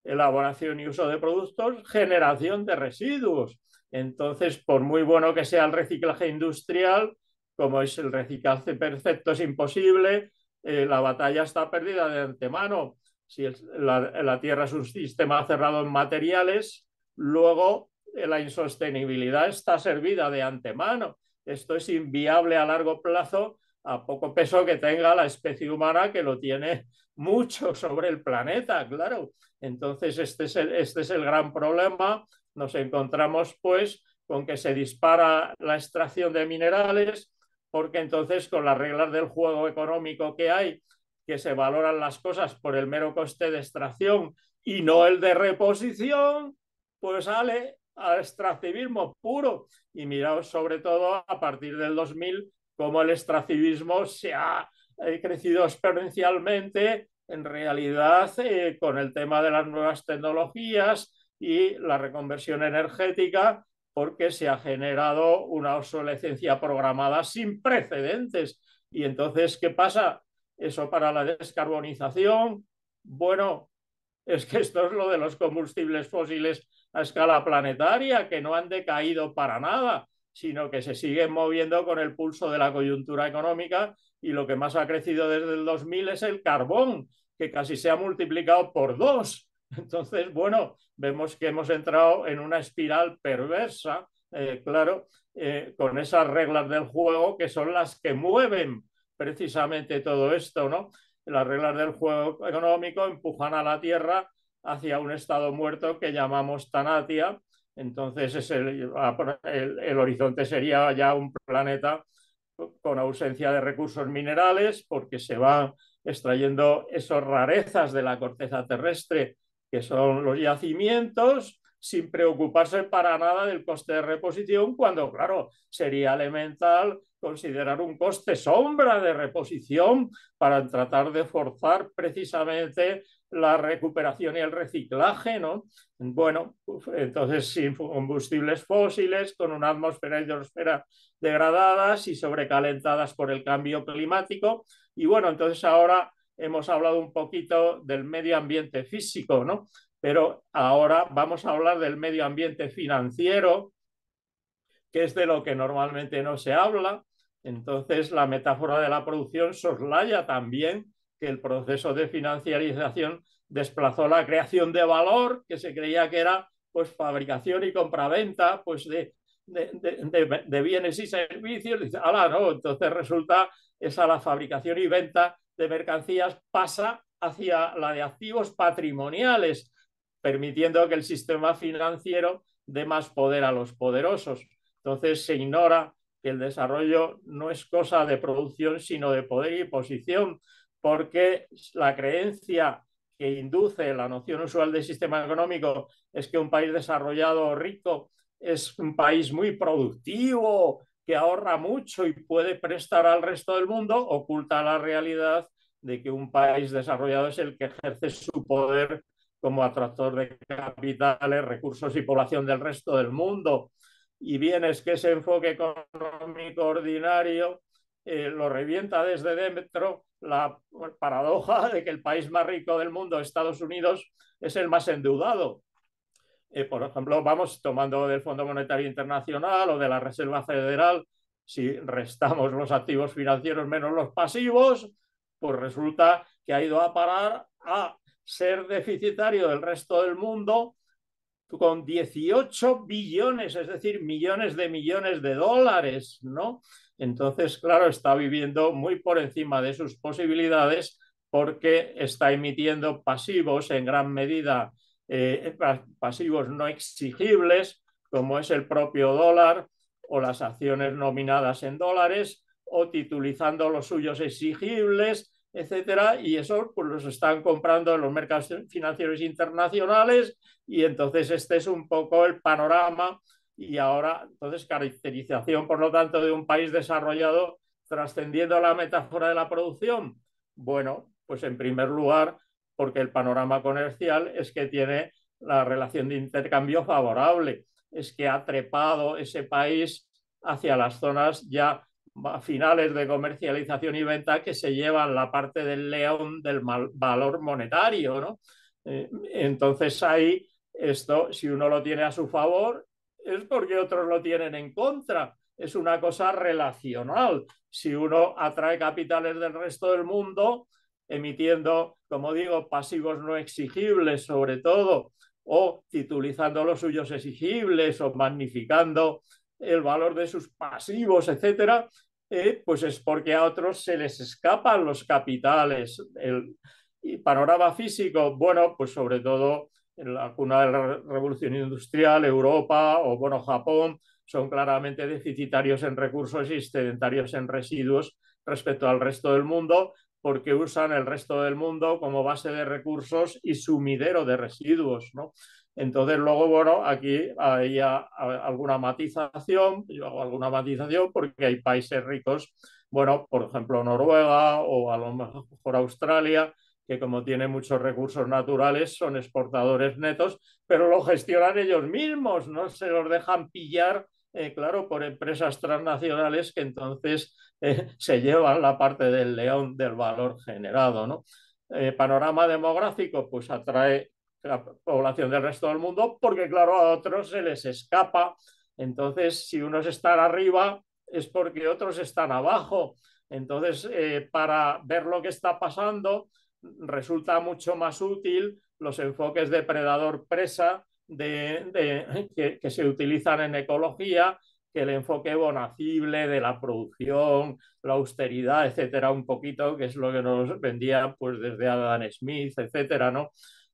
elaboración y uso de productos, generación de residuos. Entonces, por muy bueno que sea el reciclaje industrial, como es el reciclaje perfecto, es imposible, eh, la batalla está perdida de antemano si la, Tierra es un sistema cerrado en materiales, luego eh, la insostenibilidad está servida de antemano. Esto es inviable a largo plazo a poco peso que tenga la especie humana que lo tiene mucho sobre el planeta, claro. Entonces, este es el, este es el gran problema. Nos encontramos pues con que se dispara la extracción de minerales, porque entonces con las reglas del juego económico que hay que se valoran las cosas por el mero coste de extracción y no el de reposición, pues sale al extractivismo puro. Y miraos sobre todo a partir del 2000 cómo el extractivismo se ha eh, crecido exponencialmente en realidad eh, con el tema de las nuevas tecnologías y la reconversión energética porque se ha generado una obsolescencia programada sin precedentes. Y entonces, ¿qué pasa? eso para la descarbonización. Bueno, es que esto es lo de los combustibles fósiles a escala planetaria, que no han decaído para nada, sino que se siguen moviendo con el pulso de la coyuntura económica y lo que más ha crecido desde el 2000 es el carbón, que casi se ha multiplicado por dos. Entonces, bueno, vemos que hemos entrado en una espiral perversa, eh, claro, eh, con esas reglas del juego que son las que mueven precisamente todo esto, ¿no? Las reglas del juego económico empujan a la Tierra hacia un estado muerto que llamamos Tanatia. Entonces, el horizonte sería ya un planeta con ausencia de recursos minerales, porque se van extrayendo esas rarezas de la corteza terrestre, que son los yacimientos, sin preocuparse para nada del coste de reposición, cuando, claro, sería elemental considerar un coste sombra de reposición para tratar de forzar precisamente la recuperación y el reciclaje, ¿no? Bueno, entonces sin combustibles fósiles, con una atmósfera y hidrosfera degradadas y sobrecalentadas por el cambio climático. Y bueno, entonces ahora hemos hablado un poquito del medio ambiente físico, ¿no? Pero ahora vamos a hablar del medio ambiente financiero, que es de lo que normalmente no se habla, entonces, la metáfora de la producción soslaya también que el proceso de financiarización desplazó la creación de valor, que se creía que era pues fabricación y compraventa pues, de, bienes y servicios. no, entonces resulta esa la fabricación y venta de mercancías pasa hacia la de activos patrimoniales, permitiendo que el sistema financiero dé más poder a los poderosos. Entonces se ignora que el desarrollo no es cosa de producción, sino de poder y posición, porque la creencia que induce la noción usual del sistema económico es que un país desarrollado o rico es un país muy productivo, que ahorra mucho y puede prestar al resto del mundo, oculta la realidad de que un país desarrollado es el que ejerce su poder como atractor de capitales, recursos y población del resto del mundo y bien es que ese enfoque económico ordinario eh, lo revienta desde dentro la paradoja de que el país más rico del mundo, Estados Unidos, es el más endeudado. Eh, por ejemplo, vamos tomando del Fondo Monetario Internacional o de la Reserva Federal, si restamos los activos financieros menos los pasivos, pues resulta que ha ido a parar a ser deficitario del resto del mundo con 18 billones, es decir, millones de millones de dólares, ¿no? Entonces, claro, está viviendo muy por encima de sus posibilidades porque está emitiendo pasivos en gran medida, eh, eh, pasivos no exigibles, como es el propio dólar o las acciones nominadas en dólares, o titulizando los suyos exigibles, etcétera, y eso pues los están comprando en los mercados financieros internacionales y entonces este es un poco el panorama y ahora entonces caracterización por lo tanto de un país desarrollado trascendiendo la metáfora de la producción. Bueno, pues en primer lugar porque el panorama comercial es que tiene la relación de intercambio favorable, es que ha trepado ese país hacia las zonas ya finales de comercialización y venta que se llevan la parte del león del valor monetario, eh, entonces ahí esto, si uno lo tiene a su favor, es porque otros lo tienen en contra. Es una cosa relacional. Si uno atrae capitales del resto del mundo, emitiendo, como digo, pasivos no exigibles sobre todo, o titulizando los suyos exigibles o magnificando el valor de sus pasivos, etcétera, eh, pues es porque a otros se les escapan los capitales. El, panorama físico, bueno, pues sobre todo en la cuna de la revolución industrial, Europa o bueno, Japón, son claramente deficitarios en recursos y sedentarios en residuos respecto al resto del mundo, porque usan el resto del mundo como base de recursos y sumidero de residuos. ¿no? Entonces, luego, bueno, aquí hay alguna matización, yo hago alguna matización porque hay países ricos, bueno, por ejemplo, Noruega o a lo mejor Australia, que como tiene muchos recursos naturales, son exportadores netos, pero lo gestionan ellos mismos, no se los dejan pillar eh, claro, por empresas transnacionales que entonces eh, se llevan la parte del león del valor generado. ¿no? Eh, panorama demográfico, pues atrae la población del resto del mundo, porque claro, a otros se les escapa. Entonces, si unos están arriba, es porque otros están abajo. Entonces, eh, para ver lo que está pasando, resulta mucho más útil los enfoques depredador-presa de, de, que, que se utilizan en ecología, que el enfoque bonacible de la producción, la austeridad, etcétera, un poquito, que es lo que nos vendía pues, desde Adam Smith, etcétera, ¿no?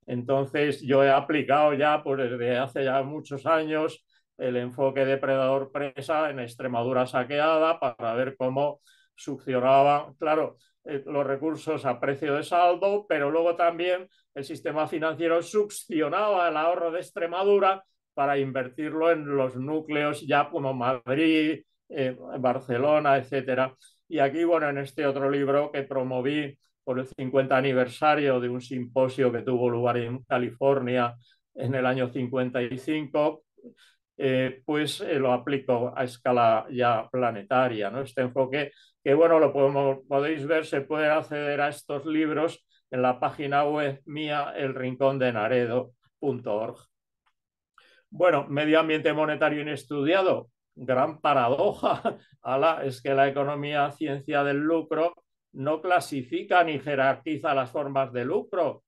Entonces yo he aplicado ya desde hace ya muchos años el enfoque depredador presa en Extremadura saqueada para ver cómo succionaba, claro, eh, los recursos a precio de saldo, pero luego también el sistema financiero succionaba el ahorro de Extremadura para invertirlo en los núcleos ya como Madrid, eh, Barcelona, etcétera. Y aquí, bueno, en este otro libro que promoví por el 50 aniversario de un simposio que tuvo lugar en California en el año 55, eh, pues eh, lo aplico a escala ya planetaria, ¿no? Este enfoque que, bueno, lo podéis ver, se puede acceder a estos libros en la página web mía, elrincondenaredo.org. Bueno, medio ambiente monetario inestudiado, gran paradoja, es que la economía ciencia del lucro no clasifica ni jerarquiza las formas de lucro,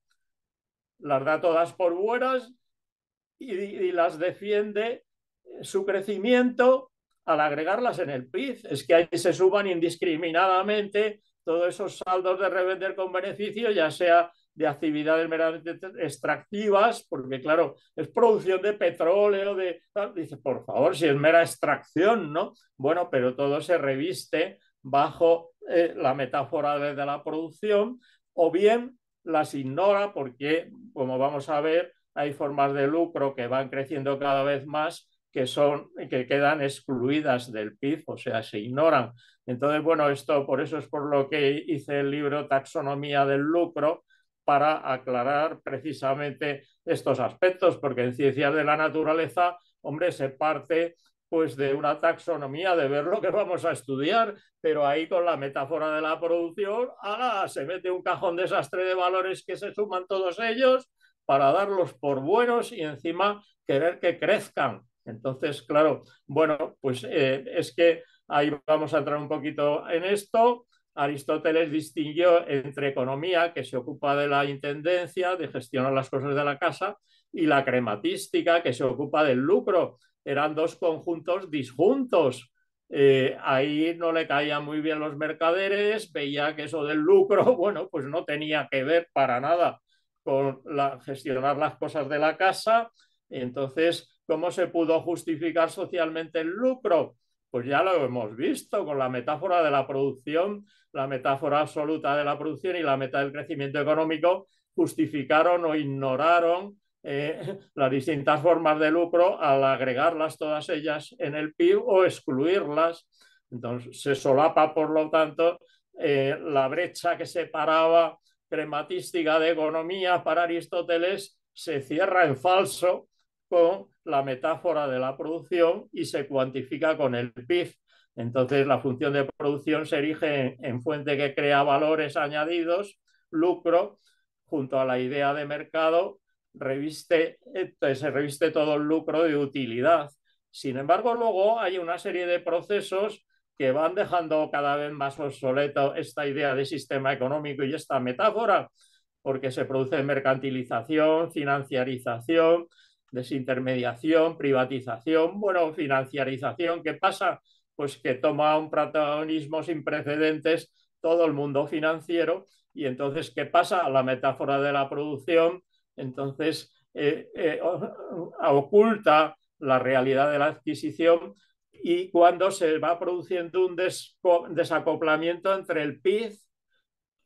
las da todas por buenas y, las defiende eh, su crecimiento al agregarlas en el PIB. Es que ahí se suban indiscriminadamente todos esos saldos de revender con beneficio, ya sea de actividades meramente extractivas, porque claro, es producción de petróleo, de dice, por favor, si es mera extracción, ¿no? Bueno, pero todo se reviste bajo eh, la metáfora desde la producción, o bien las ignora porque, como vamos a ver, hay formas de lucro que van creciendo cada vez más que, son, que quedan excluidas del PIB, o sea, se ignoran. Entonces, bueno, esto por eso es por lo que hice el libro Taxonomía del Lucro, para aclarar precisamente estos aspectos, porque en ciencias de la naturaleza, hombre, se parte pues de una taxonomía, de ver lo que vamos a estudiar, pero ahí con la metáfora de la producción, ¡ala! se mete un cajón desastre de valores que se suman todos ellos para darlos por buenos y encima querer que crezcan. Entonces, claro, bueno, pues eh, es que ahí vamos a entrar un poquito en esto. Aristóteles distinguió entre economía, que se ocupa de la intendencia, de gestionar las cosas de la casa, y la crematística, que se ocupa del lucro, eran dos conjuntos disjuntos. Eh, ahí no le caían muy bien los mercaderes, veía que eso del lucro, bueno, pues no tenía que ver para nada con la, gestionar las cosas de la casa. Entonces, ¿cómo se pudo justificar socialmente el lucro? Pues ya lo hemos visto con la metáfora de la producción, la metáfora absoluta de la producción y la meta del crecimiento económico, justificaron o ignoraron eh, las distintas formas de lucro al agregarlas todas ellas en el PIB o excluirlas. Entonces se solapa, por lo tanto, eh, la brecha que separaba crematística de economía para Aristóteles se cierra en falso con la metáfora de la producción y se cuantifica con el PIB. Entonces la función de producción se erige en fuente que crea valores añadidos, lucro, junto a la idea de mercado reviste, eh, se reviste todo el lucro de utilidad. Sin embargo, luego hay una serie de procesos que van dejando cada vez más obsoleto esta idea de sistema económico y esta metáfora, porque se produce mercantilización, financiarización, desintermediación, privatización, bueno, financiarización, ¿qué pasa? Pues que toma un protagonismo sin precedentes todo el mundo financiero y entonces, ¿qué pasa? La metáfora de la producción entonces, eh, eh, oculta la realidad de la adquisición y cuando se va produciendo un desacoplamiento entre el PIB,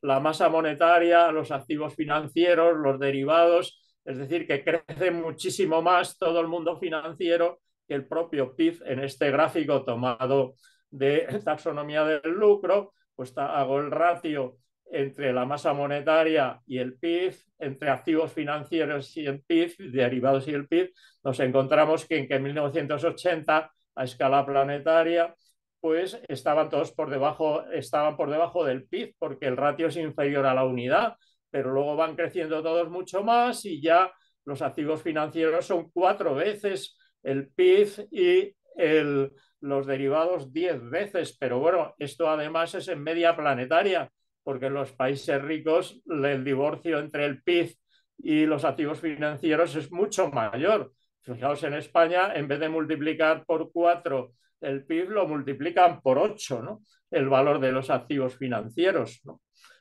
la masa monetaria, los activos financieros, los derivados, es decir, que crece muchísimo más todo el mundo financiero que el propio PIB en este gráfico tomado de taxonomía del lucro, pues hago el ratio entre la masa monetaria y el PIB, entre activos financieros y el PIB, derivados y el PIB, nos encontramos que en que 1980 a escala planetaria pues estaban todos por debajo, estaban por debajo del PIB porque el ratio es inferior a la unidad, pero luego van creciendo todos mucho más y ya los activos financieros son cuatro veces el PIB y el, los derivados diez veces, pero bueno, esto además es en media planetaria porque en los países ricos el divorcio entre el PIB y los activos financieros es mucho mayor. Fijaos, en España, en vez de multiplicar por cuatro el PIB, lo multiplican por ocho, ¿no? El valor de los activos financieros,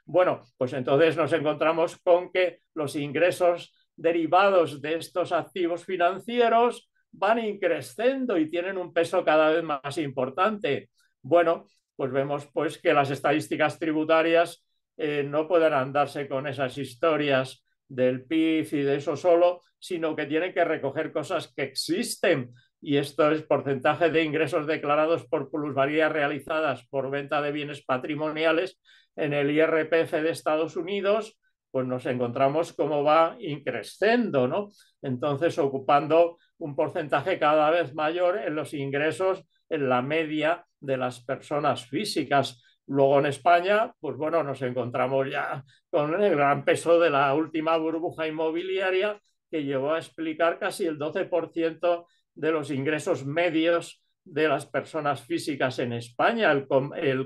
Bueno, pues entonces nos encontramos con que los ingresos derivados de estos activos financieros van increciendo y tienen un peso cada vez más importante. Bueno, pues vemos pues, que las estadísticas tributarias eh, no pueden andarse con esas historias del PIB y de eso solo, sino que tienen que recoger cosas que existen. Y esto es porcentaje de ingresos declarados por plusvalías realizadas por venta de bienes patrimoniales en el IRPF de Estados Unidos, pues nos encontramos cómo va increciendo, ¿no? Entonces, ocupando un porcentaje cada vez mayor en los ingresos, en la media de las personas físicas. Luego en España, pues bueno, nos encontramos ya con el gran peso de la última burbuja inmobiliaria que llevó a explicar casi el 12% de los ingresos medios de las personas físicas en España, el,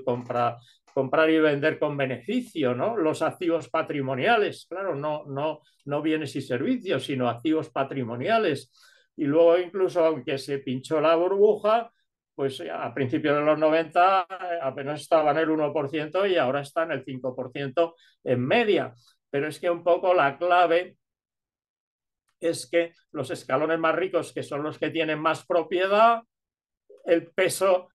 comprar y vender con beneficio, ¿no? Los activos patrimoniales, claro, no, no bienes y servicios, sino activos patrimoniales. Y luego incluso, aunque se pinchó la burbuja, pues a principios de los 90 eh, apenas estaban en el 1% y ahora está en el 5% en media. Pero es que un poco la clave es que los escalones más ricos, que son los que tienen más propiedad, el peso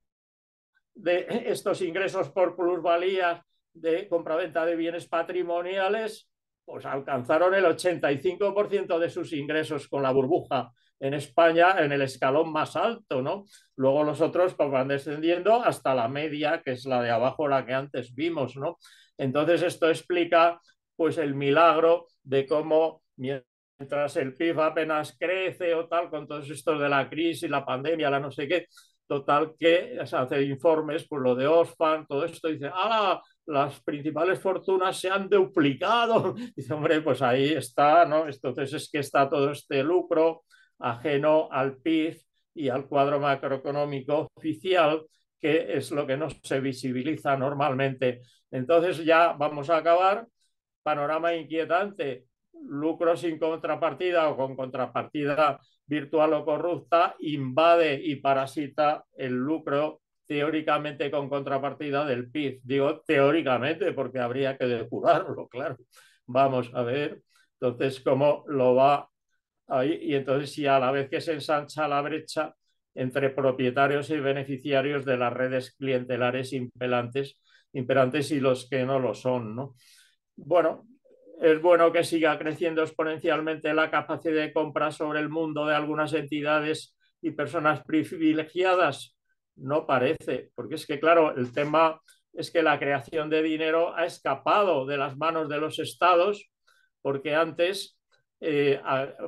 de estos ingresos por plusvalía de compraventa de bienes patrimoniales, pues alcanzaron el 85% de sus ingresos con la burbuja en España en el escalón más alto, ¿no? Luego los otros pues, van descendiendo hasta la media, que es la de abajo, la que antes vimos, ¿no? Entonces esto explica pues el milagro de cómo mientras el PIB apenas crece o tal, con todos estos de la crisis, la pandemia, la no sé qué, total que se hace informes, por pues, lo de Oxfam, todo esto, dice, ¡ah! Las principales fortunas se han duplicado. Dice, hombre, pues ahí está, ¿no? Entonces es que está todo este lucro, ajeno al PIB y al cuadro macroeconómico oficial, que es lo que no se visibiliza normalmente. Entonces ya vamos a acabar. Panorama inquietante, lucro sin contrapartida o con contrapartida virtual o corrupta, invade y parasita el lucro teóricamente con contrapartida del PIB. Digo teóricamente porque habría que depurarlo, claro. Vamos a ver entonces cómo lo va y entonces, si a la vez que se ensancha la brecha entre propietarios y beneficiarios de las redes clientelares imperantes, imperantes y los que no lo son, ¿no? Bueno, es bueno que siga creciendo exponencialmente la capacidad de compra sobre el mundo de algunas entidades y personas privilegiadas. No parece, porque es que, claro, el tema es que la creación de dinero ha escapado de las manos de los estados, porque antes eh,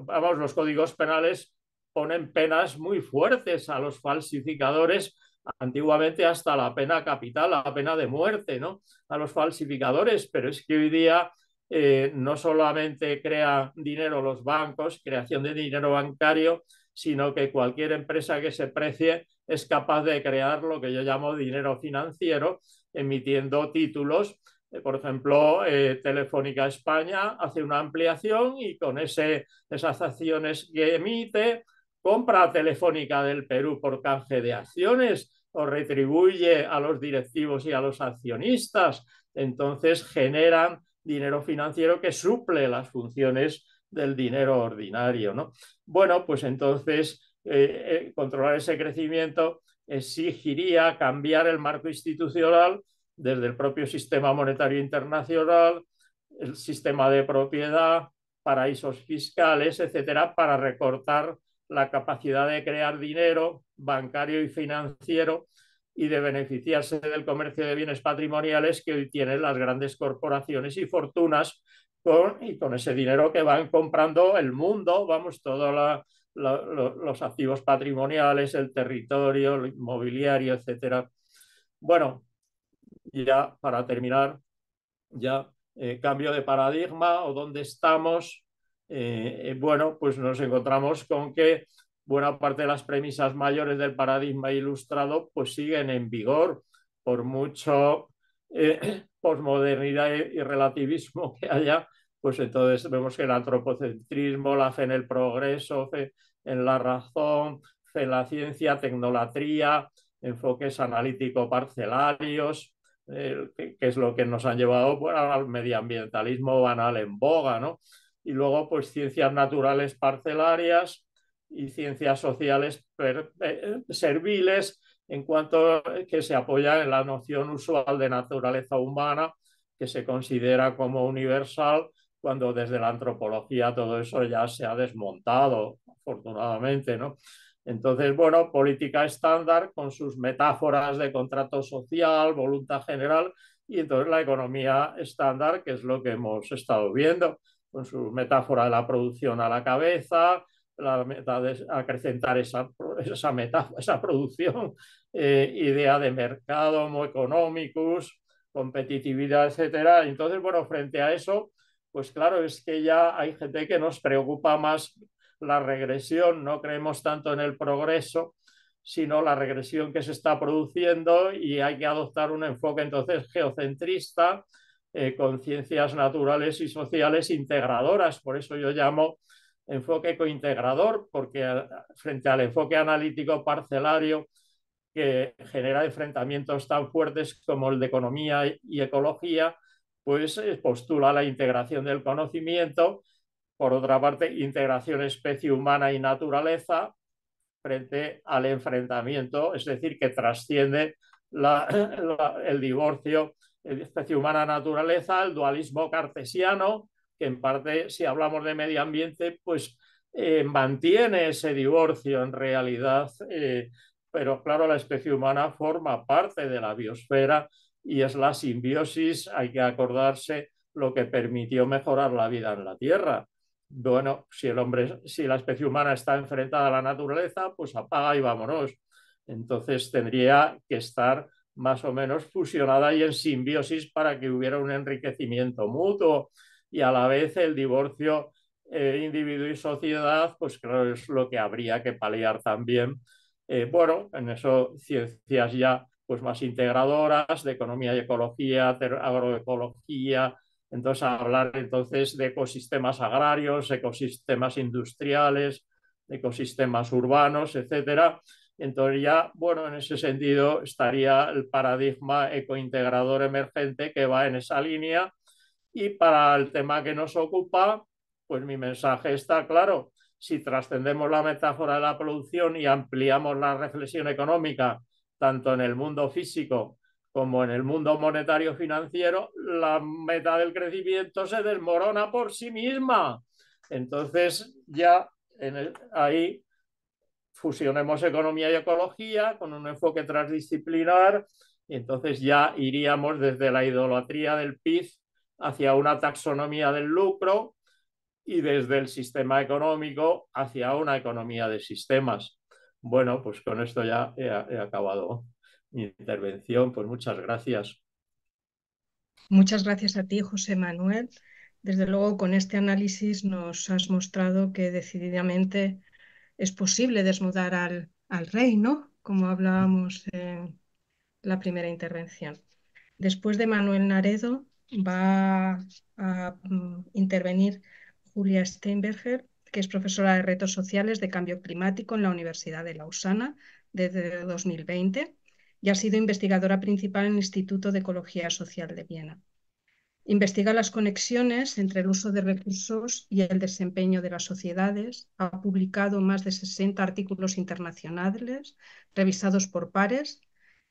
vamos, los códigos penales ponen penas muy fuertes a los falsificadores, antiguamente hasta la pena capital, la pena de muerte, ¿no? A los falsificadores, pero es que hoy día eh, no solamente crea dinero los bancos, creación de dinero bancario, sino que cualquier empresa que se precie es capaz de crear lo que yo llamo dinero financiero, emitiendo títulos eh, por ejemplo, eh, Telefónica España hace una ampliación y con esas acciones que emite, compra Telefónica del Perú por canje de acciones o retribuye a los directivos y a los accionistas. Entonces generan dinero financiero que suple las funciones del dinero ordinario. Bueno, pues entonces eh, controlar ese crecimiento exigiría cambiar el marco institucional desde el propio sistema monetario internacional, el sistema de propiedad, paraísos fiscales, etcétera, para recortar la capacidad de crear dinero bancario y financiero y de beneficiarse del comercio de bienes patrimoniales que hoy tienen las grandes corporaciones y fortunas con, y con ese dinero que van comprando el mundo, vamos, todos los activos patrimoniales, el territorio, el inmobiliario, etcétera. Bueno, ya, para terminar, ya eh, cambio de paradigma o dónde estamos, eh, eh, bueno, pues nos encontramos con que buena parte de las premisas mayores del paradigma ilustrado pues siguen en vigor por mucho eh, posmodernidad y, relativismo que haya, pues entonces vemos que el antropocentrismo, la fe en el progreso, fe en la razón, fe en la ciencia, tecnolatría, enfoques analítico-parcelarios, eh, que, es lo que nos han llevado al medioambientalismo banal en boga, ¿no? Y luego, pues ciencias naturales parcelarias y ciencias sociales eh, serviles, en cuanto eh, que se apoya en la noción usual de naturaleza humana, que se considera como universal, cuando desde la antropología todo eso ya se ha desmontado, afortunadamente, ¿no? Entonces, bueno, política estándar con sus metáforas de contrato social, voluntad general y entonces la economía estándar, que es lo que hemos estado viendo, con su metáfora de la producción a la cabeza, la meta de acrecentar esa, esa, metáfora, esa producción, eh, idea de mercado, economicus, competitividad, etc. Entonces, bueno, frente a eso, pues claro, es que ya hay gente que nos preocupa más la regresión, no creemos tanto en el progreso, sino la regresión que se está produciendo y hay que adoptar un enfoque entonces geocentrista eh, con ciencias naturales y sociales integradoras. Por eso yo llamo enfoque cointegrador, porque frente al enfoque analítico parcelario que genera enfrentamientos tan fuertes como el de economía y ecología, pues eh, postula la integración del conocimiento por otra parte, integración especie humana y naturaleza frente al enfrentamiento, es decir, que trasciende el divorcio especie humana-naturaleza, el dualismo cartesiano, que en parte, si hablamos de medio ambiente, pues eh, mantiene ese divorcio en realidad, eh, pero claro, la especie humana forma parte de la biosfera y es la simbiosis, hay que acordarse, lo que permitió mejorar la vida en la Tierra bueno, si la especie humana está enfrentada a la naturaleza, pues apaga y vámonos. Entonces tendría que estar más o menos fusionada y en simbiosis para que hubiera un enriquecimiento mutuo y a la vez el divorcio eh, individuo y sociedad, pues claro, es lo que habría que paliar también. Eh, bueno, en eso ciencias ya pues más integradoras de economía y ecología, agroecología, entonces, hablar entonces de ecosistemas agrarios, ecosistemas industriales, ecosistemas urbanos, etcétera. Entonces ya, bueno, en ese sentido estaría el paradigma ecointegrador emergente que va en esa línea. Y para el tema que nos ocupa, pues mi mensaje está claro. Si trascendemos la metáfora de la producción y ampliamos la reflexión económica, tanto en el mundo físico como en el mundo monetario financiero, la meta del crecimiento se desmorona por sí misma. Entonces, ya en ahí fusionemos economía y ecología con un enfoque transdisciplinar y entonces ya iríamos desde la idolatría del PIB hacia una taxonomía del lucro y desde el sistema económico hacia una economía de sistemas. Bueno, pues con esto ya he acabado intervención. Pues muchas gracias. Muchas gracias a ti, José Manuel. Desde luego, con este análisis nos has mostrado que decididamente es posible desnudar al, al rey, ¿no? Como hablábamos en la primera intervención. Después de Manuel Naredo va a mm, intervenir Julia Steinberger, que es profesora de retos sociales de cambio climático en la Universidad de Lausana desde 2020 y ha sido investigadora principal en el Instituto de Ecología Social de Viena. Investiga las conexiones entre el uso de recursos y el desempeño de las sociedades. Ha publicado más de 60 artículos internacionales revisados por pares.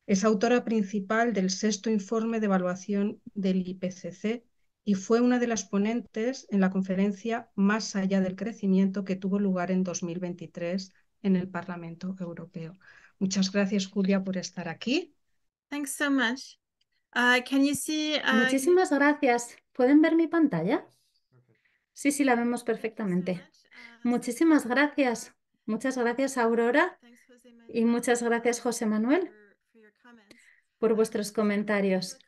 Es autora principal del sexto informe de evaluación del IPCC y fue una de las ponentes en la conferencia Más allá del crecimiento que tuvo lugar en 2023 en el Parlamento Europeo. Muchas gracias, Julia, por estar aquí. Thanks so much. Uh, uh, Muchísimas gracias. ¿Pueden ver mi pantalla? Sí, sí, la vemos perfectamente. Uh, Muchísimas gracias. Muchas gracias, Aurora. Y muchas gracias, José Manuel, por vuestros comentarios.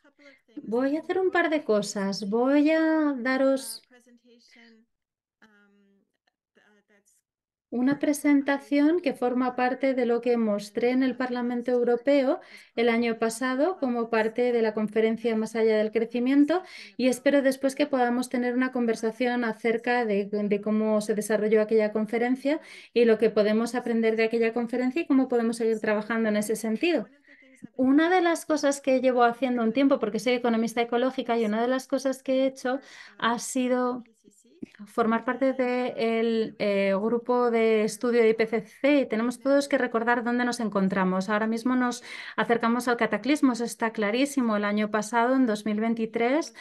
Voy a hacer un par de cosas. Voy a daros una presentación que forma parte de lo que mostré en el Parlamento Europeo el año pasado como parte de la conferencia Más allá del crecimiento y espero después que podamos tener una conversación acerca de, cómo se desarrolló aquella conferencia y lo que podemos aprender de aquella conferencia y cómo podemos seguir trabajando en ese sentido. Una de las cosas que llevo haciendo un tiempo, porque soy economista ecológica, y una de las cosas que he hecho ha sido formar parte del eh, grupo de estudio de IPCC y tenemos todos que recordar dónde nos encontramos. Ahora mismo nos acercamos al cataclismo, eso está clarísimo. El año pasado, en 2023,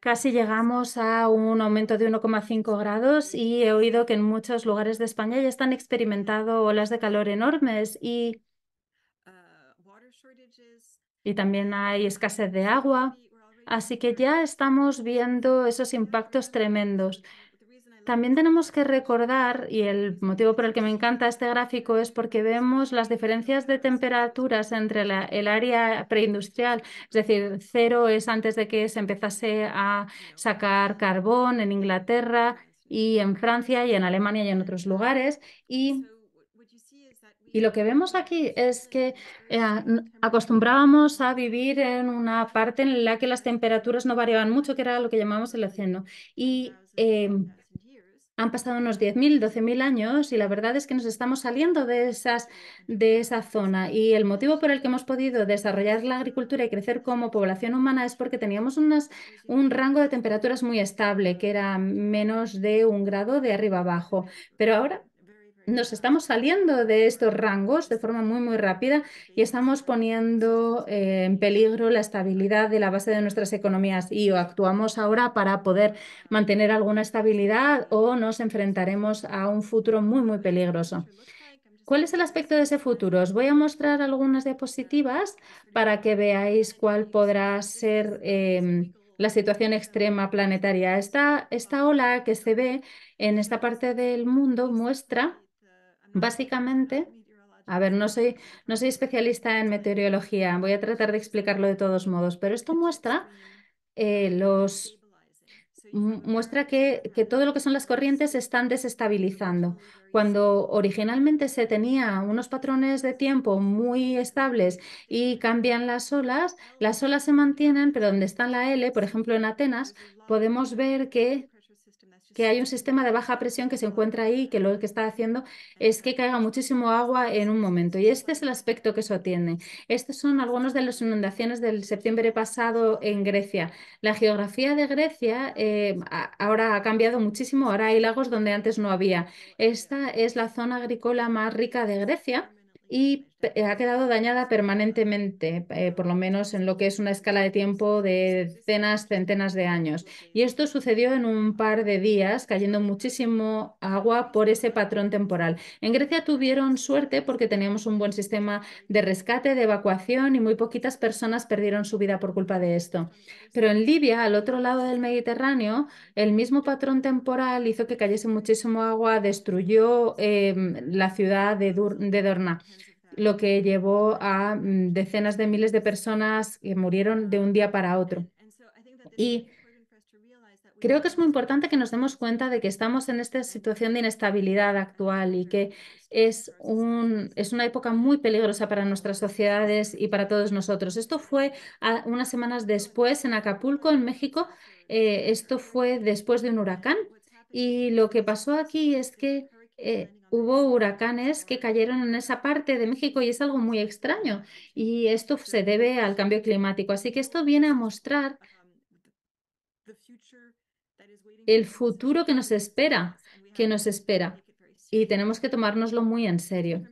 casi llegamos a un aumento de 1,5 grados y he oído que en muchos lugares de España ya están experimentando olas de calor enormes y también hay escasez de agua Así que ya estamos viendo esos impactos tremendos. También tenemos que recordar, y el motivo por el que me encanta este gráfico es porque vemos las diferencias de temperaturas entre el área preindustrial, es decir, cero es antes de que se empezase a sacar carbón en Inglaterra y en Francia y en Alemania y en otros lugares, y y lo que vemos aquí es que eh, acostumbrábamos a vivir en una parte en la que las temperaturas no variaban mucho, que era lo que llamamos el océano. Y em, han pasado unos 10.000, 12.000 años y la verdad es que nos estamos saliendo de, esas, de esa zona. Y el motivo por el que hemos podido desarrollar la agricultura y crecer como población humana es porque teníamos unas, un rango de temperaturas muy estable, que era menos de un grado de arriba abajo. Pero ahora nos estamos saliendo de estos rangos de forma muy, muy rápida y estamos poniendo eh, en peligro la estabilidad de la base de nuestras economías y o actuamos ahora para poder mantener alguna estabilidad o nos enfrentaremos a un futuro muy, muy peligroso. ¿Cuál es el aspecto de ese futuro? Os voy a mostrar algunas diapositivas para que veáis cuál podrá ser em, la situación extrema planetaria. Esta, esta ola que se ve en esta parte del mundo muestra Básicamente, a ver, no soy, no soy especialista en meteorología, voy a tratar de explicarlo de todos modos, pero esto muestra eh, los muestra que, que, todo lo que son las corrientes están desestabilizando. Cuando originalmente se tenía unos patrones de tiempo muy estables y cambian las olas, las olas se mantienen, pero donde está la L, por ejemplo en Atenas, podemos ver que que hay un sistema de baja presión que se encuentra ahí y que lo que está haciendo es que caiga muchísimo agua en un momento. Y este es el aspecto que eso tiene. Estos son algunos de las inundaciones del septiembre pasado en Grecia. La geografía de Grecia eh, ahora ha cambiado muchísimo, ahora hay lagos donde antes no había. Esta es la zona agrícola más rica de Grecia y ha quedado dañada permanentemente, eh, por lo menos en lo que es una escala de tiempo de decenas, centenas de años. Y esto sucedió en un par de días, cayendo muchísimo agua por ese patrón temporal. En Grecia tuvieron suerte porque teníamos un buen sistema de rescate, de evacuación y muy poquitas personas perdieron su vida por culpa de esto. Pero en Libia, al otro lado del Mediterráneo, el mismo patrón temporal hizo que cayese muchísimo agua, destruyó em, la ciudad de, Dur de Dorna lo que llevó a mm, decenas de miles de personas que murieron de un día para otro. Y creo que es muy importante que nos demos cuenta de que estamos en esta situación de inestabilidad actual y que es, un, es una época muy peligrosa para nuestras sociedades y para todos nosotros. Esto fue unas semanas después en Acapulco, en México. Eh, esto fue después de un huracán. Y lo que pasó aquí es que eh, hubo huracanes que cayeron en esa parte de México y es algo muy extraño. Y esto se debe al cambio climático. Así que esto viene a mostrar el futuro que nos espera, que nos espera. Y tenemos que tomárnoslo muy en serio.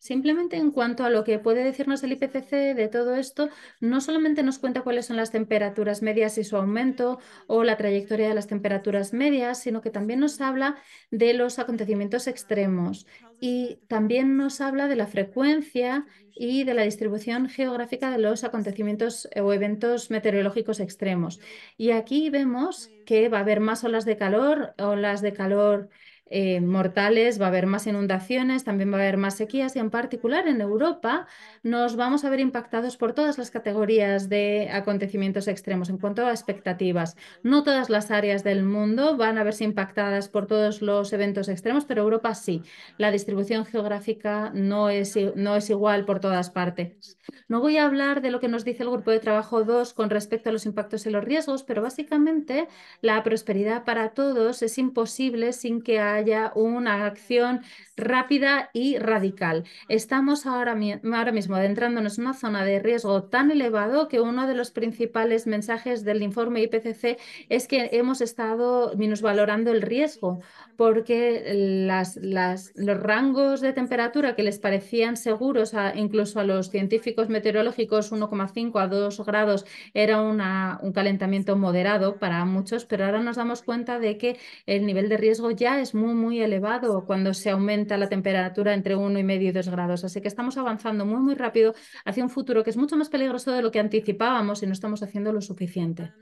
Simplemente en cuanto a lo que puede decirnos el IPCC de todo esto, no solamente nos cuenta cuáles son las temperaturas medias y su aumento o la trayectoria de las temperaturas medias, sino que también nos habla de los acontecimientos extremos y también nos habla de la frecuencia y de la distribución geográfica de los acontecimientos o eventos meteorológicos extremos. Y aquí vemos que va a haber más olas de calor, olas de calor eh, mortales, va a haber más inundaciones, también va a haber más sequías y en particular en Europa nos vamos a ver impactados por todas las categorías de acontecimientos extremos en cuanto a expectativas. No todas las áreas del mundo van a verse impactadas por todos los eventos extremos, pero Europa sí. La distribución geográfica no es, no es igual por todas partes. No voy a hablar de lo que nos dice el grupo de trabajo 2 con respecto a los impactos y los riesgos, pero básicamente la prosperidad para todos es imposible sin que haya haya una acción rápida y radical. Estamos ahora, ahora mismo adentrándonos en una zona de riesgo tan elevado que uno de los principales mensajes del informe IPCC es que hemos estado minusvalorando el riesgo porque las, los rangos de temperatura que les parecían seguros incluso a los científicos meteorológicos 1,5 a 2 grados era una, un calentamiento moderado para muchos, pero ahora nos damos cuenta de que el nivel de riesgo ya es muy muy, elevado cuando se aumenta la temperatura entre 1,5 y medio 2 grados. Así que estamos avanzando muy, muy rápido hacia un futuro que es mucho más peligroso de lo que anticipábamos y no estamos haciendo lo suficiente.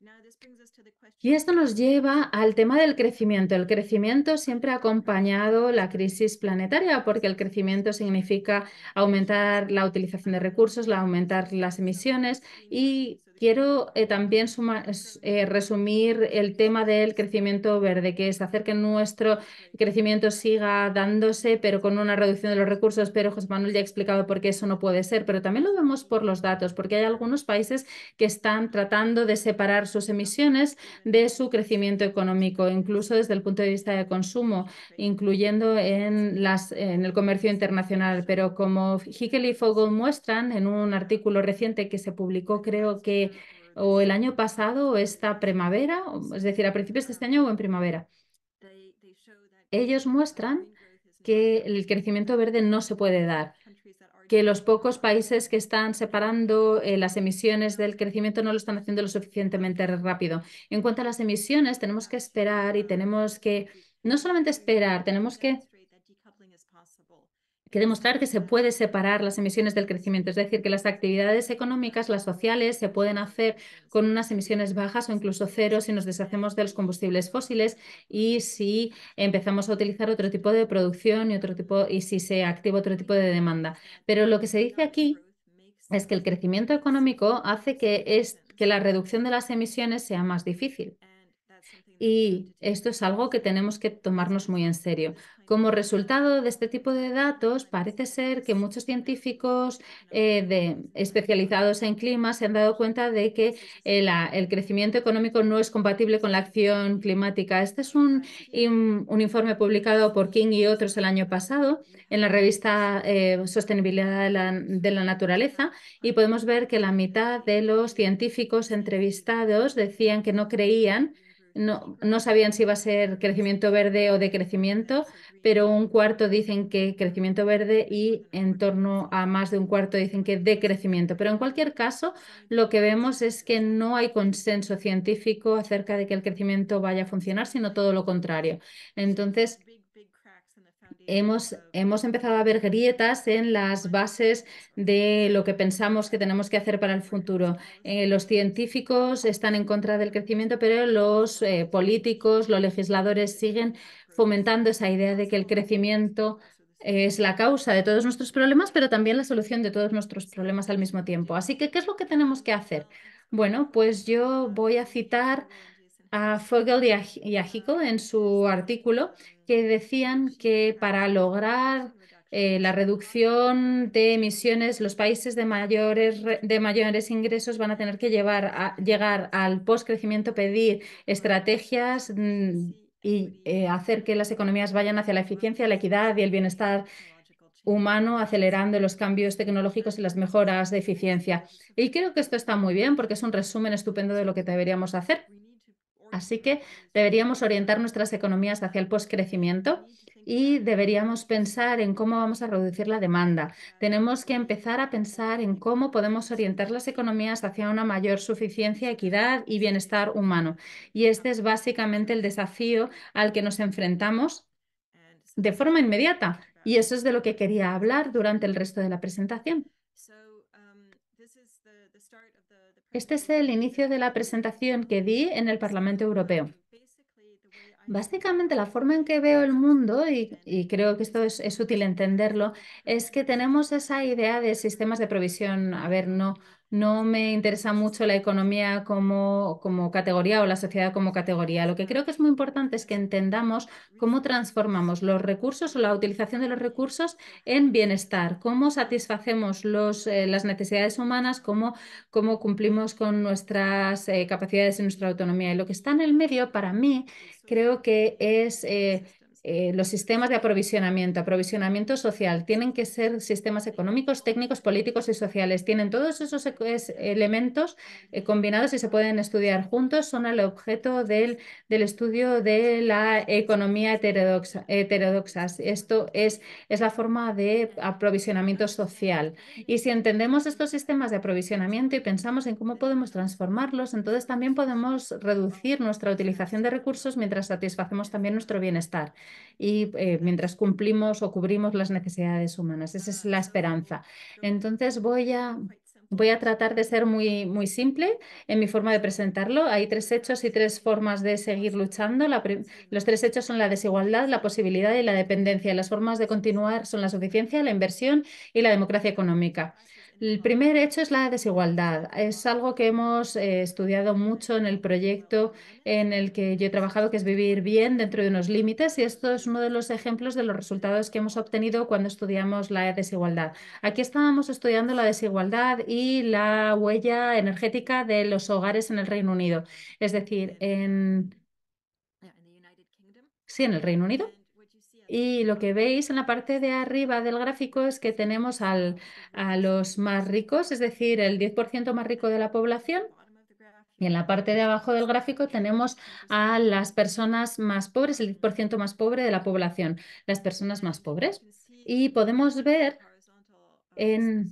Um, y esto nos lleva al tema del crecimiento. El crecimiento siempre ha acompañado la crisis planetaria porque el crecimiento significa aumentar la utilización de recursos, aumentar las emisiones y Quiero eh, también eh, resumir el tema del crecimiento verde, que es hacer que nuestro crecimiento siga dándose, pero con una reducción de los recursos. Pero José Manuel ya ha explicado por qué eso no puede ser, pero también lo vemos por los datos, porque hay algunos países que están tratando de separar sus emisiones de su crecimiento económico, incluso desde el punto de vista de consumo, incluyendo en, las, en el comercio internacional. Pero como Hickel y Fogel muestran en un artículo reciente que se publicó, creo que o el año pasado o esta primavera, es decir, a principios de este año o en primavera. Ellos muestran que el crecimiento verde no se puede dar, que los pocos países que están separando eh, las emisiones del crecimiento no lo están haciendo lo suficientemente rápido. En cuanto a las emisiones, tenemos que esperar y tenemos que, no solamente esperar, tenemos que que demostrar que se puede separar las emisiones del crecimiento, es decir, que las actividades económicas, las sociales, se pueden hacer con unas emisiones bajas o incluso cero si nos deshacemos de los combustibles fósiles y si empezamos a utilizar otro tipo de producción y otro tipo y si se activa otro tipo de demanda. Pero lo que se dice aquí es que el crecimiento económico hace que, es, que la reducción de las emisiones sea más difícil. Y esto es algo que tenemos que tomarnos muy en serio. Como resultado de este tipo de datos, parece ser que muchos científicos eh, especializados en clima se han dado cuenta de que ah, el, crecimiento económico no es compatible con la acción climática. Este es un, informe publicado por King y otros el año pasado en la revista eh, Sostenibilidad de la Naturaleza y podemos ver que la mitad de los científicos entrevistados decían que no creían no, sabían si iba a ser crecimiento verde o decrecimiento, pero un cuarto dicen que crecimiento verde y en torno a más de un cuarto dicen que decrecimiento. Pero en cualquier caso, lo que vemos es que no hay consenso científico acerca de que el crecimiento vaya a funcionar, sino todo lo contrario. Entonces, hemos, empezado a ver grietas en las bases de lo que pensamos que tenemos que hacer para el futuro. Eh, los científicos están en contra del crecimiento, pero los eh, políticos, los legisladores siguen fomentando esa idea de que el crecimiento es la causa de todos nuestros problemas, pero también la solución de todos nuestros problemas al mismo tiempo. Así que, ¿qué es lo que tenemos que hacer? Bueno, pues yo voy a citar a Fogel y a, en su artículo que decían que para lograr eh, la reducción de emisiones, los países de mayores, de mayores ingresos van a tener que llevar a, llegar al post-crecimiento, pedir estrategias mm, y eh, hacer que las economías vayan hacia la eficiencia, la equidad y el bienestar humano acelerando los cambios tecnológicos y las mejoras de eficiencia. Y creo que esto está muy bien porque es un resumen estupendo de lo que deberíamos hacer. Así que deberíamos orientar nuestras economías hacia el poscrecimiento y deberíamos pensar en cómo vamos a reducir la demanda. Tenemos que empezar a pensar en cómo podemos orientar las economías hacia una mayor suficiencia, equidad y bienestar humano. Y este es básicamente el desafío al que nos enfrentamos de forma inmediata. Y eso es de lo que quería hablar durante el resto de la presentación. Este es el inicio de la presentación que di en el Parlamento Europeo. Básicamente la forma en que veo el mundo, y, creo que esto es, útil entenderlo, es que tenemos esa idea de sistemas de provisión, a ver, no, no me interesa mucho la economía como, categoría o la sociedad como categoría. Lo que creo que es muy importante es que entendamos cómo transformamos los recursos o la utilización de los recursos en bienestar, cómo satisfacemos eh, las necesidades humanas, cómo, cómo cumplimos con nuestras eh, capacidades y nuestra autonomía. Y lo que está en el medio, para mí, creo que es... Eh, eh, los sistemas de aprovisionamiento, aprovisionamiento social, tienen que ser sistemas económicos, técnicos, políticos y sociales. Tienen todos esos e-, elementos eh, combinados y se pueden estudiar juntos. Son el objeto del, estudio de la economía heterodoxa, Esto es la forma de aprovisionamiento social. Y si entendemos estos sistemas de aprovisionamiento y pensamos en cómo podemos transformarlos, entonces también podemos reducir nuestra utilización de recursos mientras satisfacemos también nuestro bienestar y eh, mientras cumplimos o cubrimos las necesidades humanas. Esa es la esperanza. Entonces voy a, tratar de ser muy, simple en mi forma de presentarlo. Hay tres hechos y tres formas de seguir luchando. los tres hechos son la desigualdad, la posibilidad y la dependencia. Las formas de continuar son la suficiencia, la inversión y la democracia económica. El primer hecho es la desigualdad. Es algo que hemos eh, estudiado mucho en el proyecto en el que yo he trabajado, que es vivir bien dentro de unos límites, y esto es uno de los ejemplos de los resultados que hemos obtenido cuando estudiamos la desigualdad. Aquí estábamos estudiando la desigualdad y la huella energética de los hogares en el Reino Unido. Es decir, en... Sí, en el Reino Unido. Y lo que veis en la parte de arriba del gráfico es que tenemos a los más ricos, es decir, el 10% más rico de la población. Y en la parte de abajo del gráfico tenemos a las personas más pobres, el 10% más pobre de la población, las personas más pobres. Y podemos ver en,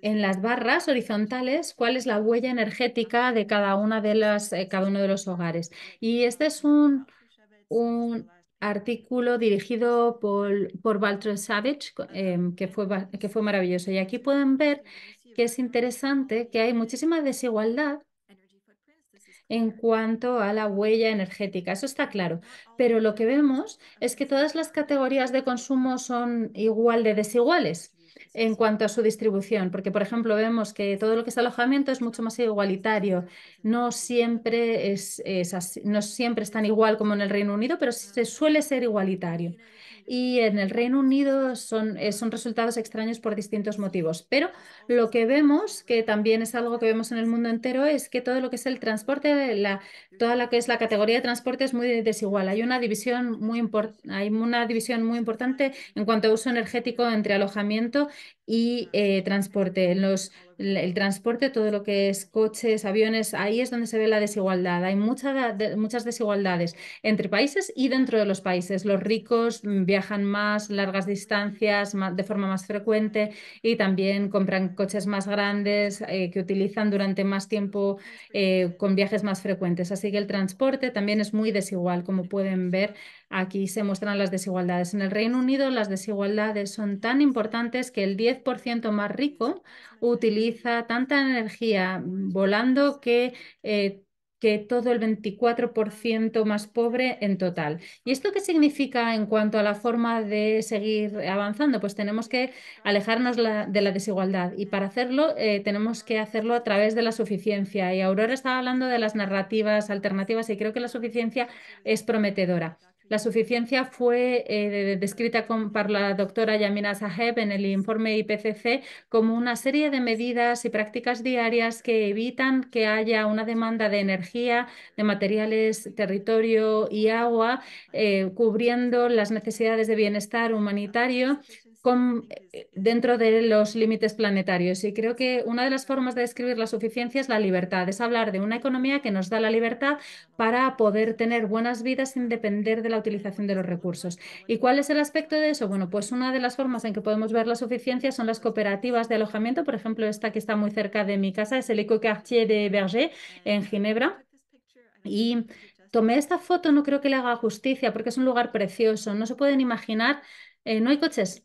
las barras horizontales cuál es la huella energética de cada, una de las, eh, cada uno de los hogares. Y este es un artículo dirigido por, por Walter Savage, em, que, fue, que fue maravilloso. Y aquí pueden ver que es interesante que hay muchísima desigualdad en cuanto a la huella energética. Eso está claro. Pero lo que vemos es que todas las categorías de consumo son igual de desiguales en cuanto a su distribución, porque por ejemplo vemos que todo lo que es alojamiento es mucho más igualitario, no siempre, es, no siempre es tan igual como en el Reino Unido, pero se suele ser igualitario y en el Reino Unido son, eh, son resultados extraños por distintos motivos. Pero lo que vemos, que también es algo que vemos en el mundo entero, es que todo lo que es el transporte, la, toda la que es la categoría de transporte es muy desigual. Hay una división muy, hay una división muy importante en cuanto a uso energético entre alojamiento y eh, transporte. Los, el, transporte, todo lo que es coches, aviones, ahí es donde se ve la desigualdad. Hay muchas desigualdades entre países y dentro de los países. Los ricos mm, viajan más, largas distancias, de forma más frecuente y también compran coches más grandes eh, que utilizan durante más tiempo eh, con viajes más frecuentes. Así que el transporte también es muy desigual, como pueden ver Aquí se muestran las desigualdades. En el Reino Unido las desigualdades son tan importantes que el 10% más rico utiliza tanta energía volando que... Eh, todo el 24% más pobre en total. ¿Y esto qué significa en cuanto a la forma de seguir avanzando? Pues tenemos que alejarnos de la desigualdad y para hacerlo eh, tenemos que hacerlo a través de la suficiencia. Y Aurora estaba hablando de las narrativas alternativas y creo que la suficiencia es prometedora. La suficiencia fue eh, descrita por la doctora Yamina Saheb en el informe IPCC como una serie de medidas y prácticas diarias que evitan que haya una demanda de energía, de materiales, territorio y agua, eh, cubriendo las necesidades de bienestar humanitario eh, dentro de los límites planetarios. Y creo que una de las formas de describir la suficiencia es la libertad, es hablar de una economía que nos da la libertad para poder tener buenas vidas sin depender de la utilización de los recursos. ¿Y cuál es el aspecto de eso? Bueno, pues una de las formas en que podemos ver la suficiencia son las cooperativas de alojamiento, por ejemplo, esta que está muy cerca de mi casa es el Eco Quartier de Berger en Ginebra. Y tomé esta foto, no creo que le haga justicia porque es un lugar precioso. No se pueden imaginar, eh, no hay coches,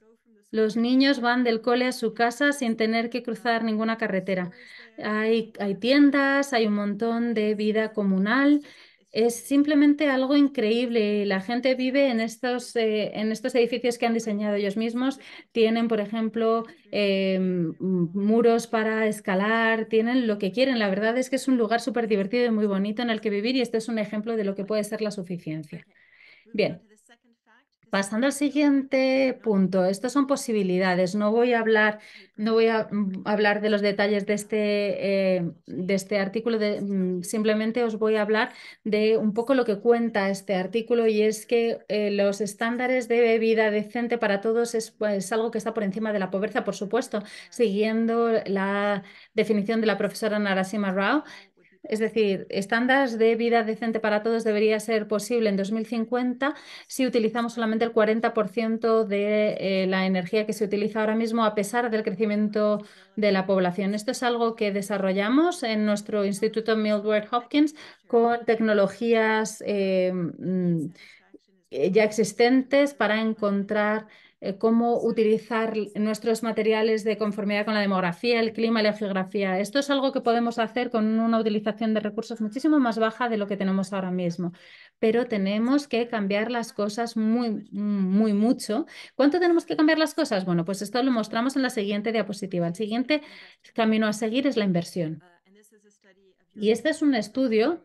los niños van del cole a su casa sin tener que cruzar ninguna carretera. Hay, hay tiendas, hay un montón de vida comunal. Es simplemente algo increíble. La gente vive en estos, eh, en estos edificios que han diseñado ellos mismos. Tienen, por ejemplo, eh, muros para escalar, tienen lo que quieren. La verdad es que es un lugar súper divertido y muy bonito en el que vivir y este es un ejemplo de lo que puede ser la suficiencia. Bien, Pasando al siguiente punto, estas son posibilidades. No voy a hablar, no voy a mm, hablar de los detalles de este, eh, de este artículo, mm, simplemente os voy a hablar de un poco lo que cuenta este artículo y es que eh, los estándares de vida decente para todos es, es pues, algo que está por encima de la pobreza, por supuesto, siguiendo la definición de la profesora Narasima Rao es decir, estándares de vida decente para todos debería ser posible en 2050 si utilizamos solamente el 40% de eh, la energía que se utiliza ahora mismo a pesar del crecimiento de la población. Esto es algo que desarrollamos en nuestro Instituto Mildred Hopkins con tecnologías eh, mm, ya existentes para encontrar eh, cómo utilizar nuestros materiales de conformidad con la demografía, el clima la geografía. Esto es algo que podemos hacer con una utilización de recursos muchísimo más baja de lo que tenemos ahora mismo, pero tenemos que cambiar las cosas muy, muy mucho. ¿Cuánto tenemos que cambiar las cosas? Bueno, pues esto lo mostramos en la siguiente diapositiva. El siguiente camino a seguir es la inversión. Ah, y este es un estudio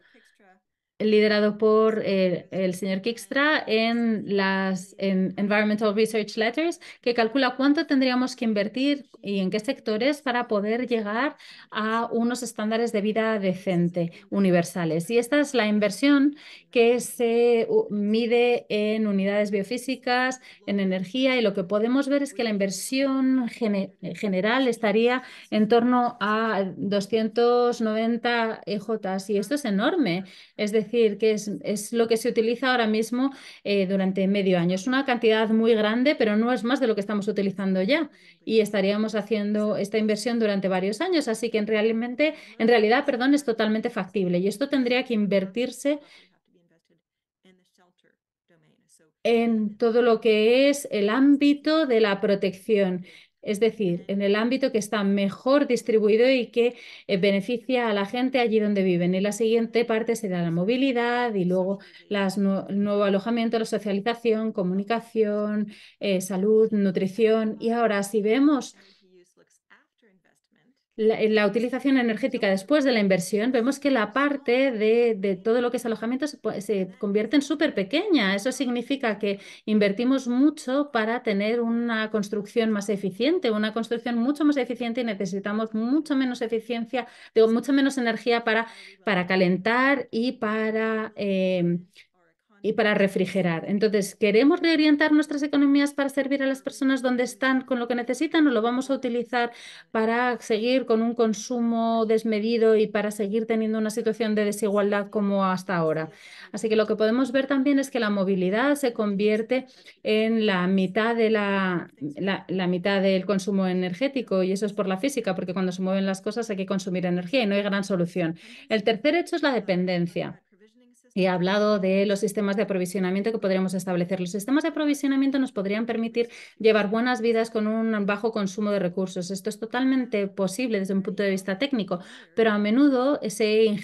liderado por eh, el señor kickstra en las Environmental Research Letters, que calcula cuánto tendríamos que invertir y en qué sectores para poder llegar a unos estándares de vida decente universales. Y esta es la inversión que se mide en unidades biofísicas, en energía, y lo que podemos ver es que la inversión general estaría en torno a 290 EJ, y esto es enorme. Es decir, decir que es, lo que se utiliza ahora mismo eh, durante medio año. Es una cantidad muy grande, pero no es más de lo que estamos utilizando ya y estaríamos haciendo esta inversión durante varios años, así que en, realmente, en realidad perdón, es totalmente factible y esto tendría que invertirse en todo lo que es el ámbito de la protección es decir, en el ámbito que está mejor distribuido y que eh, beneficia a la gente allí donde viven. Y la siguiente parte será la movilidad y luego el nuevo alojamiento, la socialización, comunicación, eh, salud, nutrición. Y ahora, si vemos eh, la, utilización energética después de la inversión, vemos que la parte de, todo lo que es alojamiento se, convierte en súper pequeña. Eso significa que invertimos mucho para tener una construcción más eficiente, una construcción mucho más eficiente y necesitamos mucho menos eficiencia, digo, mucho menos energía para, para calentar y para eh, y para refrigerar. Entonces, ¿queremos reorientar nuestras economías para servir a las personas donde están con lo que necesitan o lo vamos a utilizar para seguir con un consumo desmedido y para seguir teniendo una situación de desigualdad como hasta ahora? Así que lo que podemos ver también es que la movilidad se convierte en la mitad, de la, la mitad del consumo energético y eso es por la física, porque cuando se mueven las cosas hay que consumir energía y no hay gran solución. El tercer hecho es la dependencia. He hablado de los sistemas de aprovisionamiento que podríamos establecer. Los sistemas de aprovisionamiento nos podrían permitir llevar buenas vidas con un bajo consumo de recursos. Esto es totalmente posible desde un punto de vista técnico, pero a menudo se,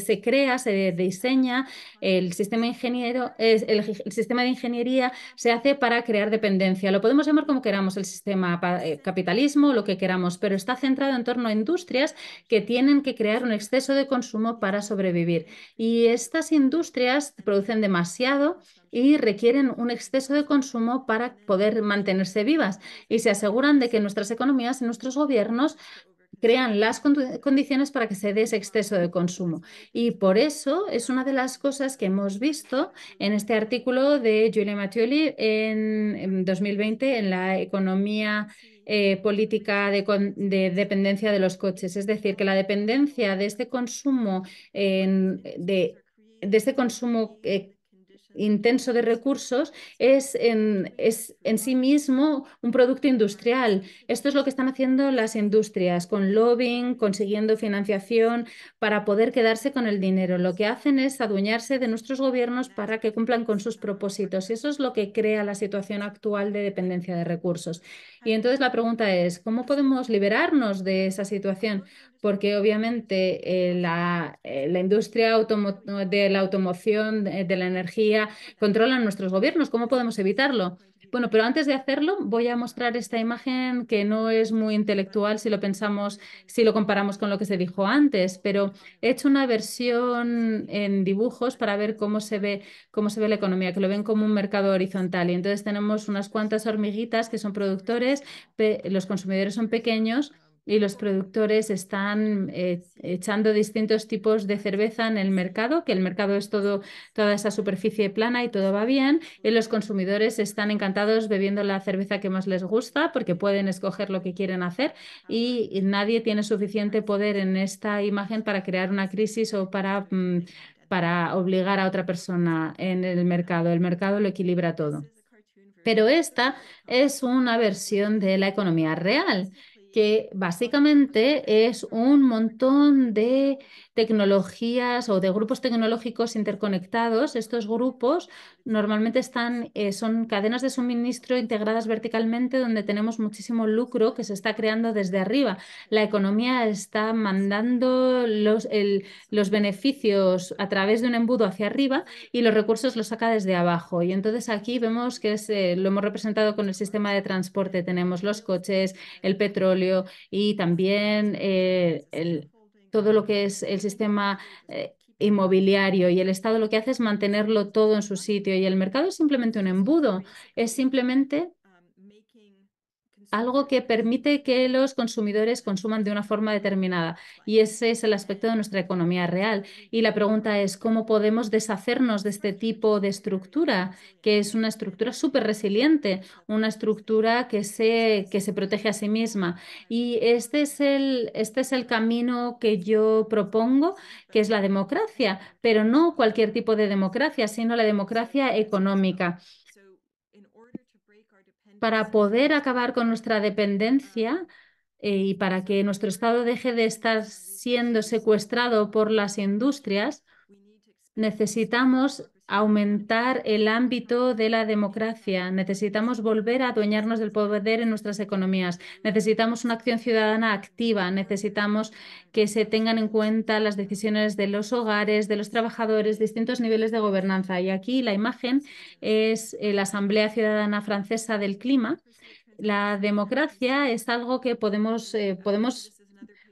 se, crea, se diseña el sistema, ingeniero, el sistema de ingeniería, se hace para crear dependencia. Lo podemos llamar como queramos el sistema eh, capitalismo, lo que queramos, pero está centrado en torno a industrias que tienen que crear un exceso de consumo para sobrevivir. Y es estas industrias producen demasiado y requieren un exceso de consumo para poder mantenerse vivas y se aseguran de que nuestras economías y nuestros gobiernos crean las condiciones para que se dé ese exceso de consumo. Y por eso es una de las cosas que hemos visto en este artículo de Giulia Mattioli en, 2020 en la economía eh, política de, dependencia de los coches. Es decir, que la dependencia de este consumo de de este consumo eh, intenso de recursos es en, es en, sí mismo un producto industrial. Esto es lo que están haciendo las industrias, con lobbying, consiguiendo financiación para poder quedarse con el dinero. Lo que hacen es adueñarse de nuestros gobiernos para que cumplan con sus propósitos. Eso es lo que crea la situación actual de dependencia de recursos. Y entonces la pregunta es, ¿cómo podemos liberarnos de esa situación? porque obviamente eh, la, eh, la, industria eh, de la automoción, de, la energía, controlan nuestros gobiernos. ¿Cómo podemos evitarlo? Bueno, pero antes de hacerlo, voy a mostrar esta imagen que no es muy intelectual si lo pensamos, si lo comparamos con lo que se dijo antes, pero he hecho una versión en dibujos para ver cómo se ve, cómo se ve la economía, que lo ven como un mercado horizontal. Y entonces tenemos unas cuantas hormiguitas que son productores, los consumidores son pequeños y los productores están eh, echando distintos tipos de cerveza en el mercado, que el mercado es todo, toda esa superficie plana y todo va bien, y los consumidores están encantados bebiendo la cerveza que más les gusta porque pueden escoger lo que quieren hacer y nadie tiene suficiente poder en esta imagen para crear una crisis o para, mm, para obligar a otra persona en el mercado. El mercado lo equilibra todo. Pero esta es una versión de la economía real que básicamente es un montón de tecnologías o de grupos tecnológicos interconectados. Estos grupos normalmente están, eh, son cadenas de suministro integradas verticalmente donde tenemos muchísimo lucro que se está creando desde arriba. La economía está mandando los, los beneficios a través de un embudo hacia arriba y los recursos los saca desde abajo. Y entonces aquí vemos que es, eh, lo hemos representado con el sistema de transporte. Tenemos los coches, el petróleo, y también eh, todo lo que es el sistema eh, inmobiliario y el Estado lo que hace es mantenerlo todo en su sitio y el mercado es simplemente un embudo, es simplemente algo que permite que los consumidores consuman de una forma determinada. Y ese es el aspecto de nuestra economía real. Y la pregunta es, ¿cómo podemos deshacernos de este tipo de estructura, que es una estructura súper resiliente, una estructura que se, protege a sí misma? Y este es, el, este es el camino que yo propongo, que es la democracia, pero no cualquier tipo de democracia, sino la democracia económica para poder acabar con nuestra dependencia eh, y para que nuestro Estado deje de estar siendo secuestrado por las industrias, necesitamos aumentar el ámbito de la democracia, necesitamos volver a adueñarnos del poder en nuestras economías, necesitamos una acción ciudadana activa, necesitamos que se tengan en cuenta las decisiones de los hogares, de los trabajadores, distintos niveles de gobernanza. Y aquí la imagen es eh, la Asamblea Ciudadana Francesa del Clima. La democracia es algo que podemos, eh, podemos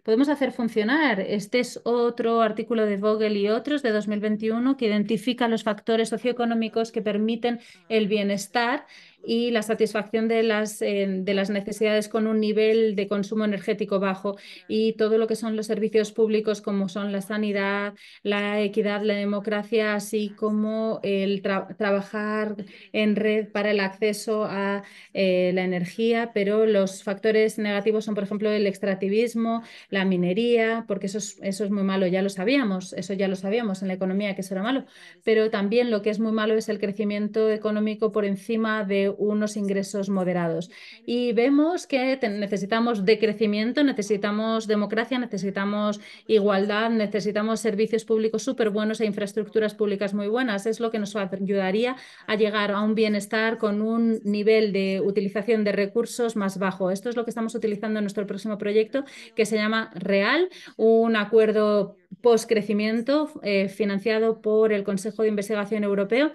podemos hacer funcionar. Este es otro artículo de Vogel y otros de 2021 que identifica los factores socioeconómicos que permiten el bienestar y la satisfacción de las, eh, de las necesidades con un nivel de consumo energético bajo y todo lo que son los servicios públicos como son la sanidad, la equidad, la democracia, así como el trabajar en red para el acceso a eh, la energía, pero los factores negativos son, por ejemplo, el extractivismo, la minería, porque eso es, eso es muy malo, ya lo sabíamos, eso ya lo sabíamos en la economía que eso era malo, pero también lo que es muy malo es el crecimiento económico por encima de unos ingresos moderados. Y vemos que necesitamos crecimiento necesitamos democracia, necesitamos igualdad, necesitamos servicios públicos súper buenos e infraestructuras públicas muy buenas. Es lo que nos ayudaría a llegar a un bienestar con un nivel de utilización de recursos más bajo. Esto es lo que estamos utilizando en nuestro próximo proyecto que se llama REAL, un acuerdo post-crecimiento, eh, financiado por el Consejo de Investigación Europeo.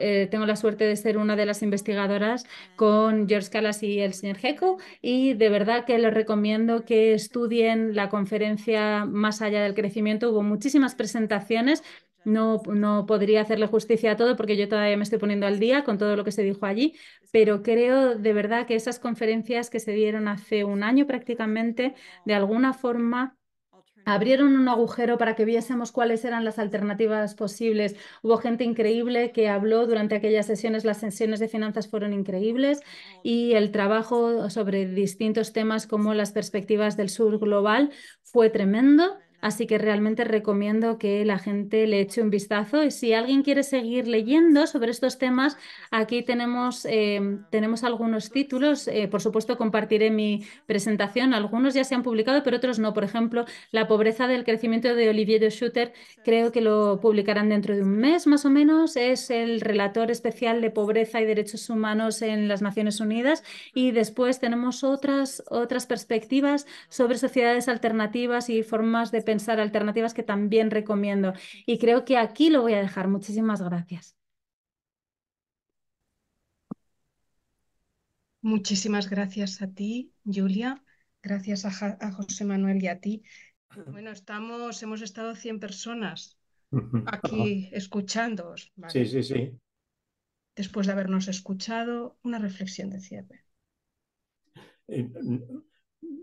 Eh, tengo la suerte de ser una de las investigadoras con George Calas y el señor Heco y de verdad que les recomiendo que estudien la conferencia Más allá del crecimiento. Hubo muchísimas presentaciones. No, no podría hacerle justicia a todo porque yo todavía me estoy poniendo al día con todo lo que se dijo allí, pero creo de verdad que esas conferencias que se dieron hace un año prácticamente, de alguna forma Abrieron un agujero para que viésemos cuáles eran las alternativas posibles. Hubo gente increíble que habló durante aquellas sesiones, las sesiones de finanzas fueron increíbles y el trabajo sobre distintos temas como las perspectivas del sur global fue tremendo. Así que realmente recomiendo que la gente le eche un vistazo y si alguien quiere seguir leyendo sobre estos temas, aquí tenemos, em, tenemos algunos títulos. Eh, por supuesto, compartiré mi presentación. Algunos ya se han publicado, pero otros no. Por ejemplo, La pobreza del crecimiento de Olivier de Schutter, creo que lo publicarán dentro de un mes más o menos. Es el relator especial de pobreza y derechos humanos en las Naciones Unidas. Y después tenemos otras, otras perspectivas sobre sociedades alternativas y formas de pensar alternativas que también recomiendo. Y creo que aquí lo voy a dejar. Muchísimas gracias. Muchísimas gracias a ti, Julia. Gracias a, José Manuel y a ti. Bueno, estamos, hemos estado 100 personas aquí escuchándoos. Sí, sí, sí. Después de habernos escuchado, una reflexión de cierre. Eh,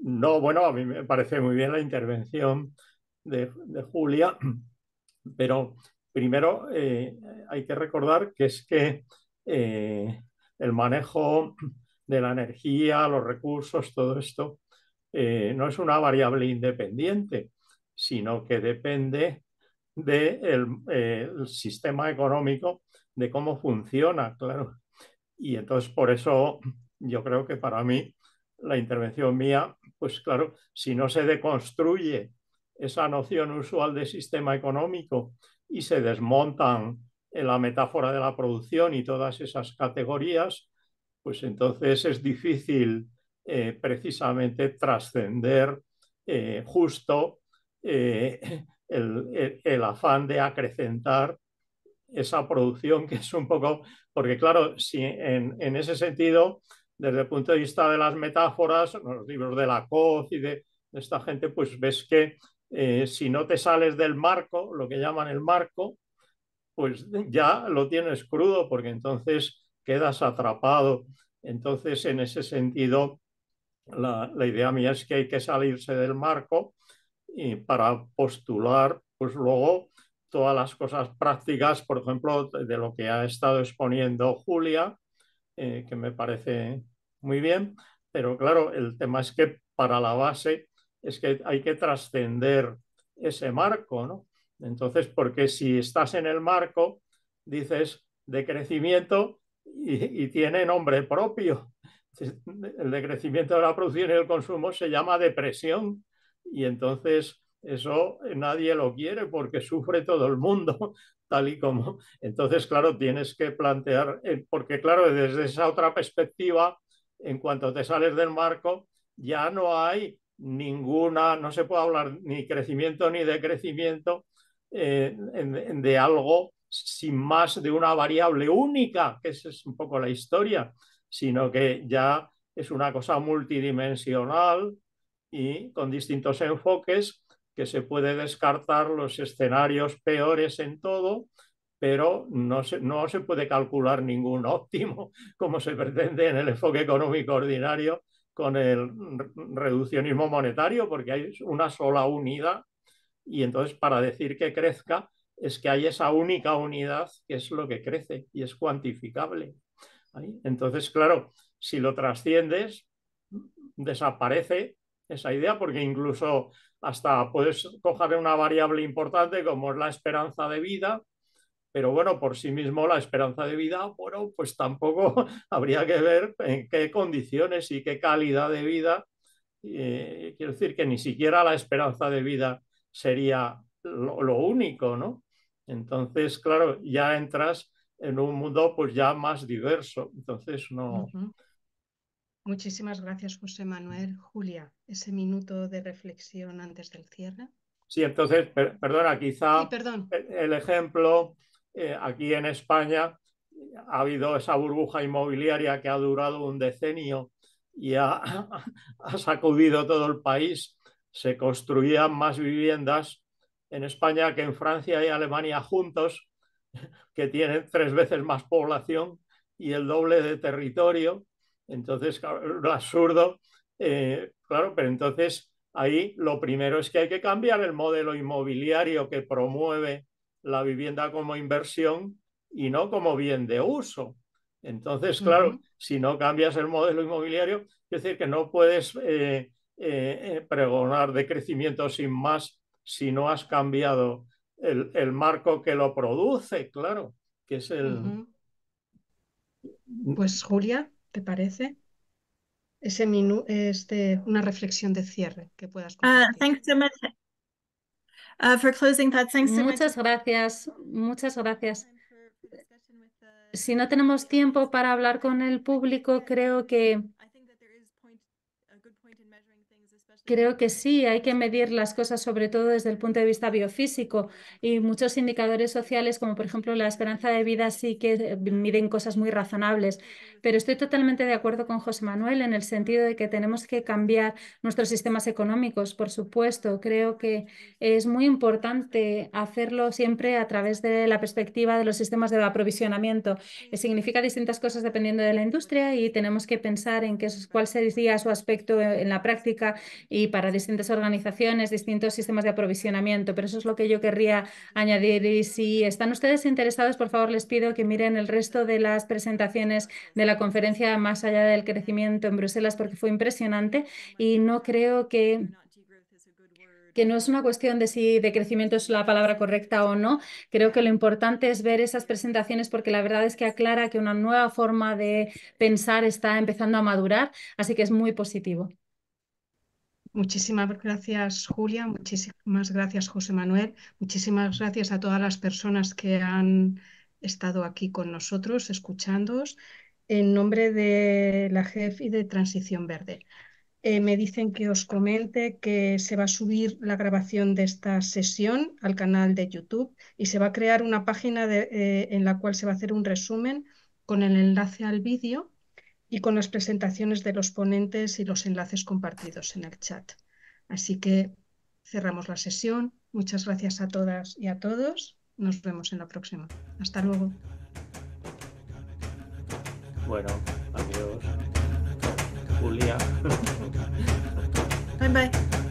no, bueno, a mí me parece muy bien la intervención de, Julia, pero primero eh, hay que recordar que es que eh, el manejo de la energía, los recursos, todo esto, eh, no es una variable independiente, sino que depende del sistema económico, de cómo funciona, claro. Y entonces por eso yo creo que para mí la intervención mía, pues claro, si no se deconstruye esa noción usual de sistema económico y se desmontan en la metáfora de la producción y todas esas categorías, pues entonces es difícil eh, precisamente trascender eh, justo eh, el, afán de acrecentar esa producción que es un poco, porque claro, si en, ese sentido, desde el punto de vista de las metáforas, los libros de Lacoste y de esta gente, pues ves que eh, si no te sales del marco, lo que llaman el marco, pues ya lo tienes crudo porque entonces quedas atrapado. Entonces, en ese sentido, la, idea mía es que hay que salirse del marco y para postular, pues luego todas las cosas prácticas, por ejemplo, de lo que ha estado exponiendo Julia, eh, que me parece muy bien, pero claro, el tema es que para la base es que hay que trascender ese marco, ¿no? Entonces, porque si estás en el marco, dices, decrecimiento y, y tiene nombre propio. El decrecimiento de la producción y el consumo se llama depresión y entonces eso nadie lo quiere porque sufre todo el mundo, tal y como. Entonces, claro, tienes que plantear, eh, porque claro, desde esa otra perspectiva, en cuanto te sales del marco, ya no hay ninguna, no se puede hablar ni crecimiento ni decrecimiento crecimiento eh, de, algo sin más de una variable única, que es un poco la historia, sino que ya es una cosa multidimensional y con distintos enfoques que se puede descartar los escenarios peores en todo, pero no no se puede calcular ningún óptimo como se pretende en el enfoque económico ordinario, con el reduccionismo monetario porque hay una sola unidad y entonces para decir que crezca es que hay esa única unidad que es lo que crece y es cuantificable. Entonces, claro, si lo trasciendes, desaparece esa idea porque incluso hasta puedes coger una variable importante como es la esperanza de vida pero bueno, por sí mismo la esperanza de vida, bueno, pues tampoco habría que ver en qué condiciones y qué calidad de vida. Eh, quiero decir que ni siquiera la esperanza de vida sería lo, único, ¿no? Entonces, claro, ya entras en un mundo pues ya más diverso. Entonces, no. Muchísimas gracias, José Manuel. Julia, ese minuto de reflexión antes del cierre. Sí, entonces, perdona, quizá el ejemplo eh, aquí en España ha habido esa burbuja inmobiliaria que ha durado un decenio y ha, sacudido todo el país. Se construían más viviendas en España que en Francia y Alemania juntos, que tienen tres veces más población y el doble de territorio. Entonces, lo absurdo, eh, claro, pero entonces ahí lo primero es que hay que cambiar el modelo inmobiliario que promueve la vivienda como inversión y no como bien de uso. Entonces, claro, si no cambias el modelo inmobiliario, es decir, que no puedes eh, eh, eh, pregonar de crecimiento sin más si no has cambiado el, marco que lo produce, claro, que es el... Mm. Pues Julia, ¿te parece? Ese minu este, una reflexión de cierre que puedas. Ah, Ah, muchas gracias, muchas gracias. Si no tenemos tiempo para hablar con el público, creo que Creo que sí, hay que medir las cosas sobre todo desde el punto de vista biofísico y muchos indicadores sociales como por ejemplo la esperanza de vida sí que eh, miden cosas muy razonables. Pero estoy totalmente de acuerdo con José Manuel en el sentido de que tenemos que cambiar nuestros sistemas económicos, por supuesto. Creo que es muy importante hacerlo siempre a través de la perspectiva de los sistemas de aprovisionamiento. Eh, significa distintas cosas dependiendo de la industria y tenemos que pensar en qué, cuál sería su aspecto eh, en la práctica y para distintas organizaciones, distintos sistemas de aprovisionamiento. Pero eso es lo que yo querría añadir. Y si están ustedes interesados, por favor, les pido que miren el resto de las presentaciones de la conferencia Más allá del crecimiento en Bruselas porque fue impresionante y no creo que que no es una cuestión de si de crecimiento es la palabra correcta o no. Creo que lo importante es ver esas presentaciones porque la verdad es que aclara que una nueva forma de pensar está empezando a madurar, así que es muy positivo. Muchísimas gracias, Julia. Muchísimas gracias, José Manuel. Muchísimas gracias a todas las personas que han estado aquí con nosotros, escuchándoos en nombre de la JEF y de Transición Verde. Eh, me dicen que os comente que se va a subir la grabación de esta sesión al canal de YouTube y se va a crear una página eh, en la cual se va a hacer un resumen con el enlace al vídeo y con las presentaciones de los ponentes y los enlaces compartidos en el chat. Así que cerramos la sesión. Muchas gracias a todas y a todos. Nos vemos en la próxima. Hasta luego. Bueno, adiós. Julia. Bye bye.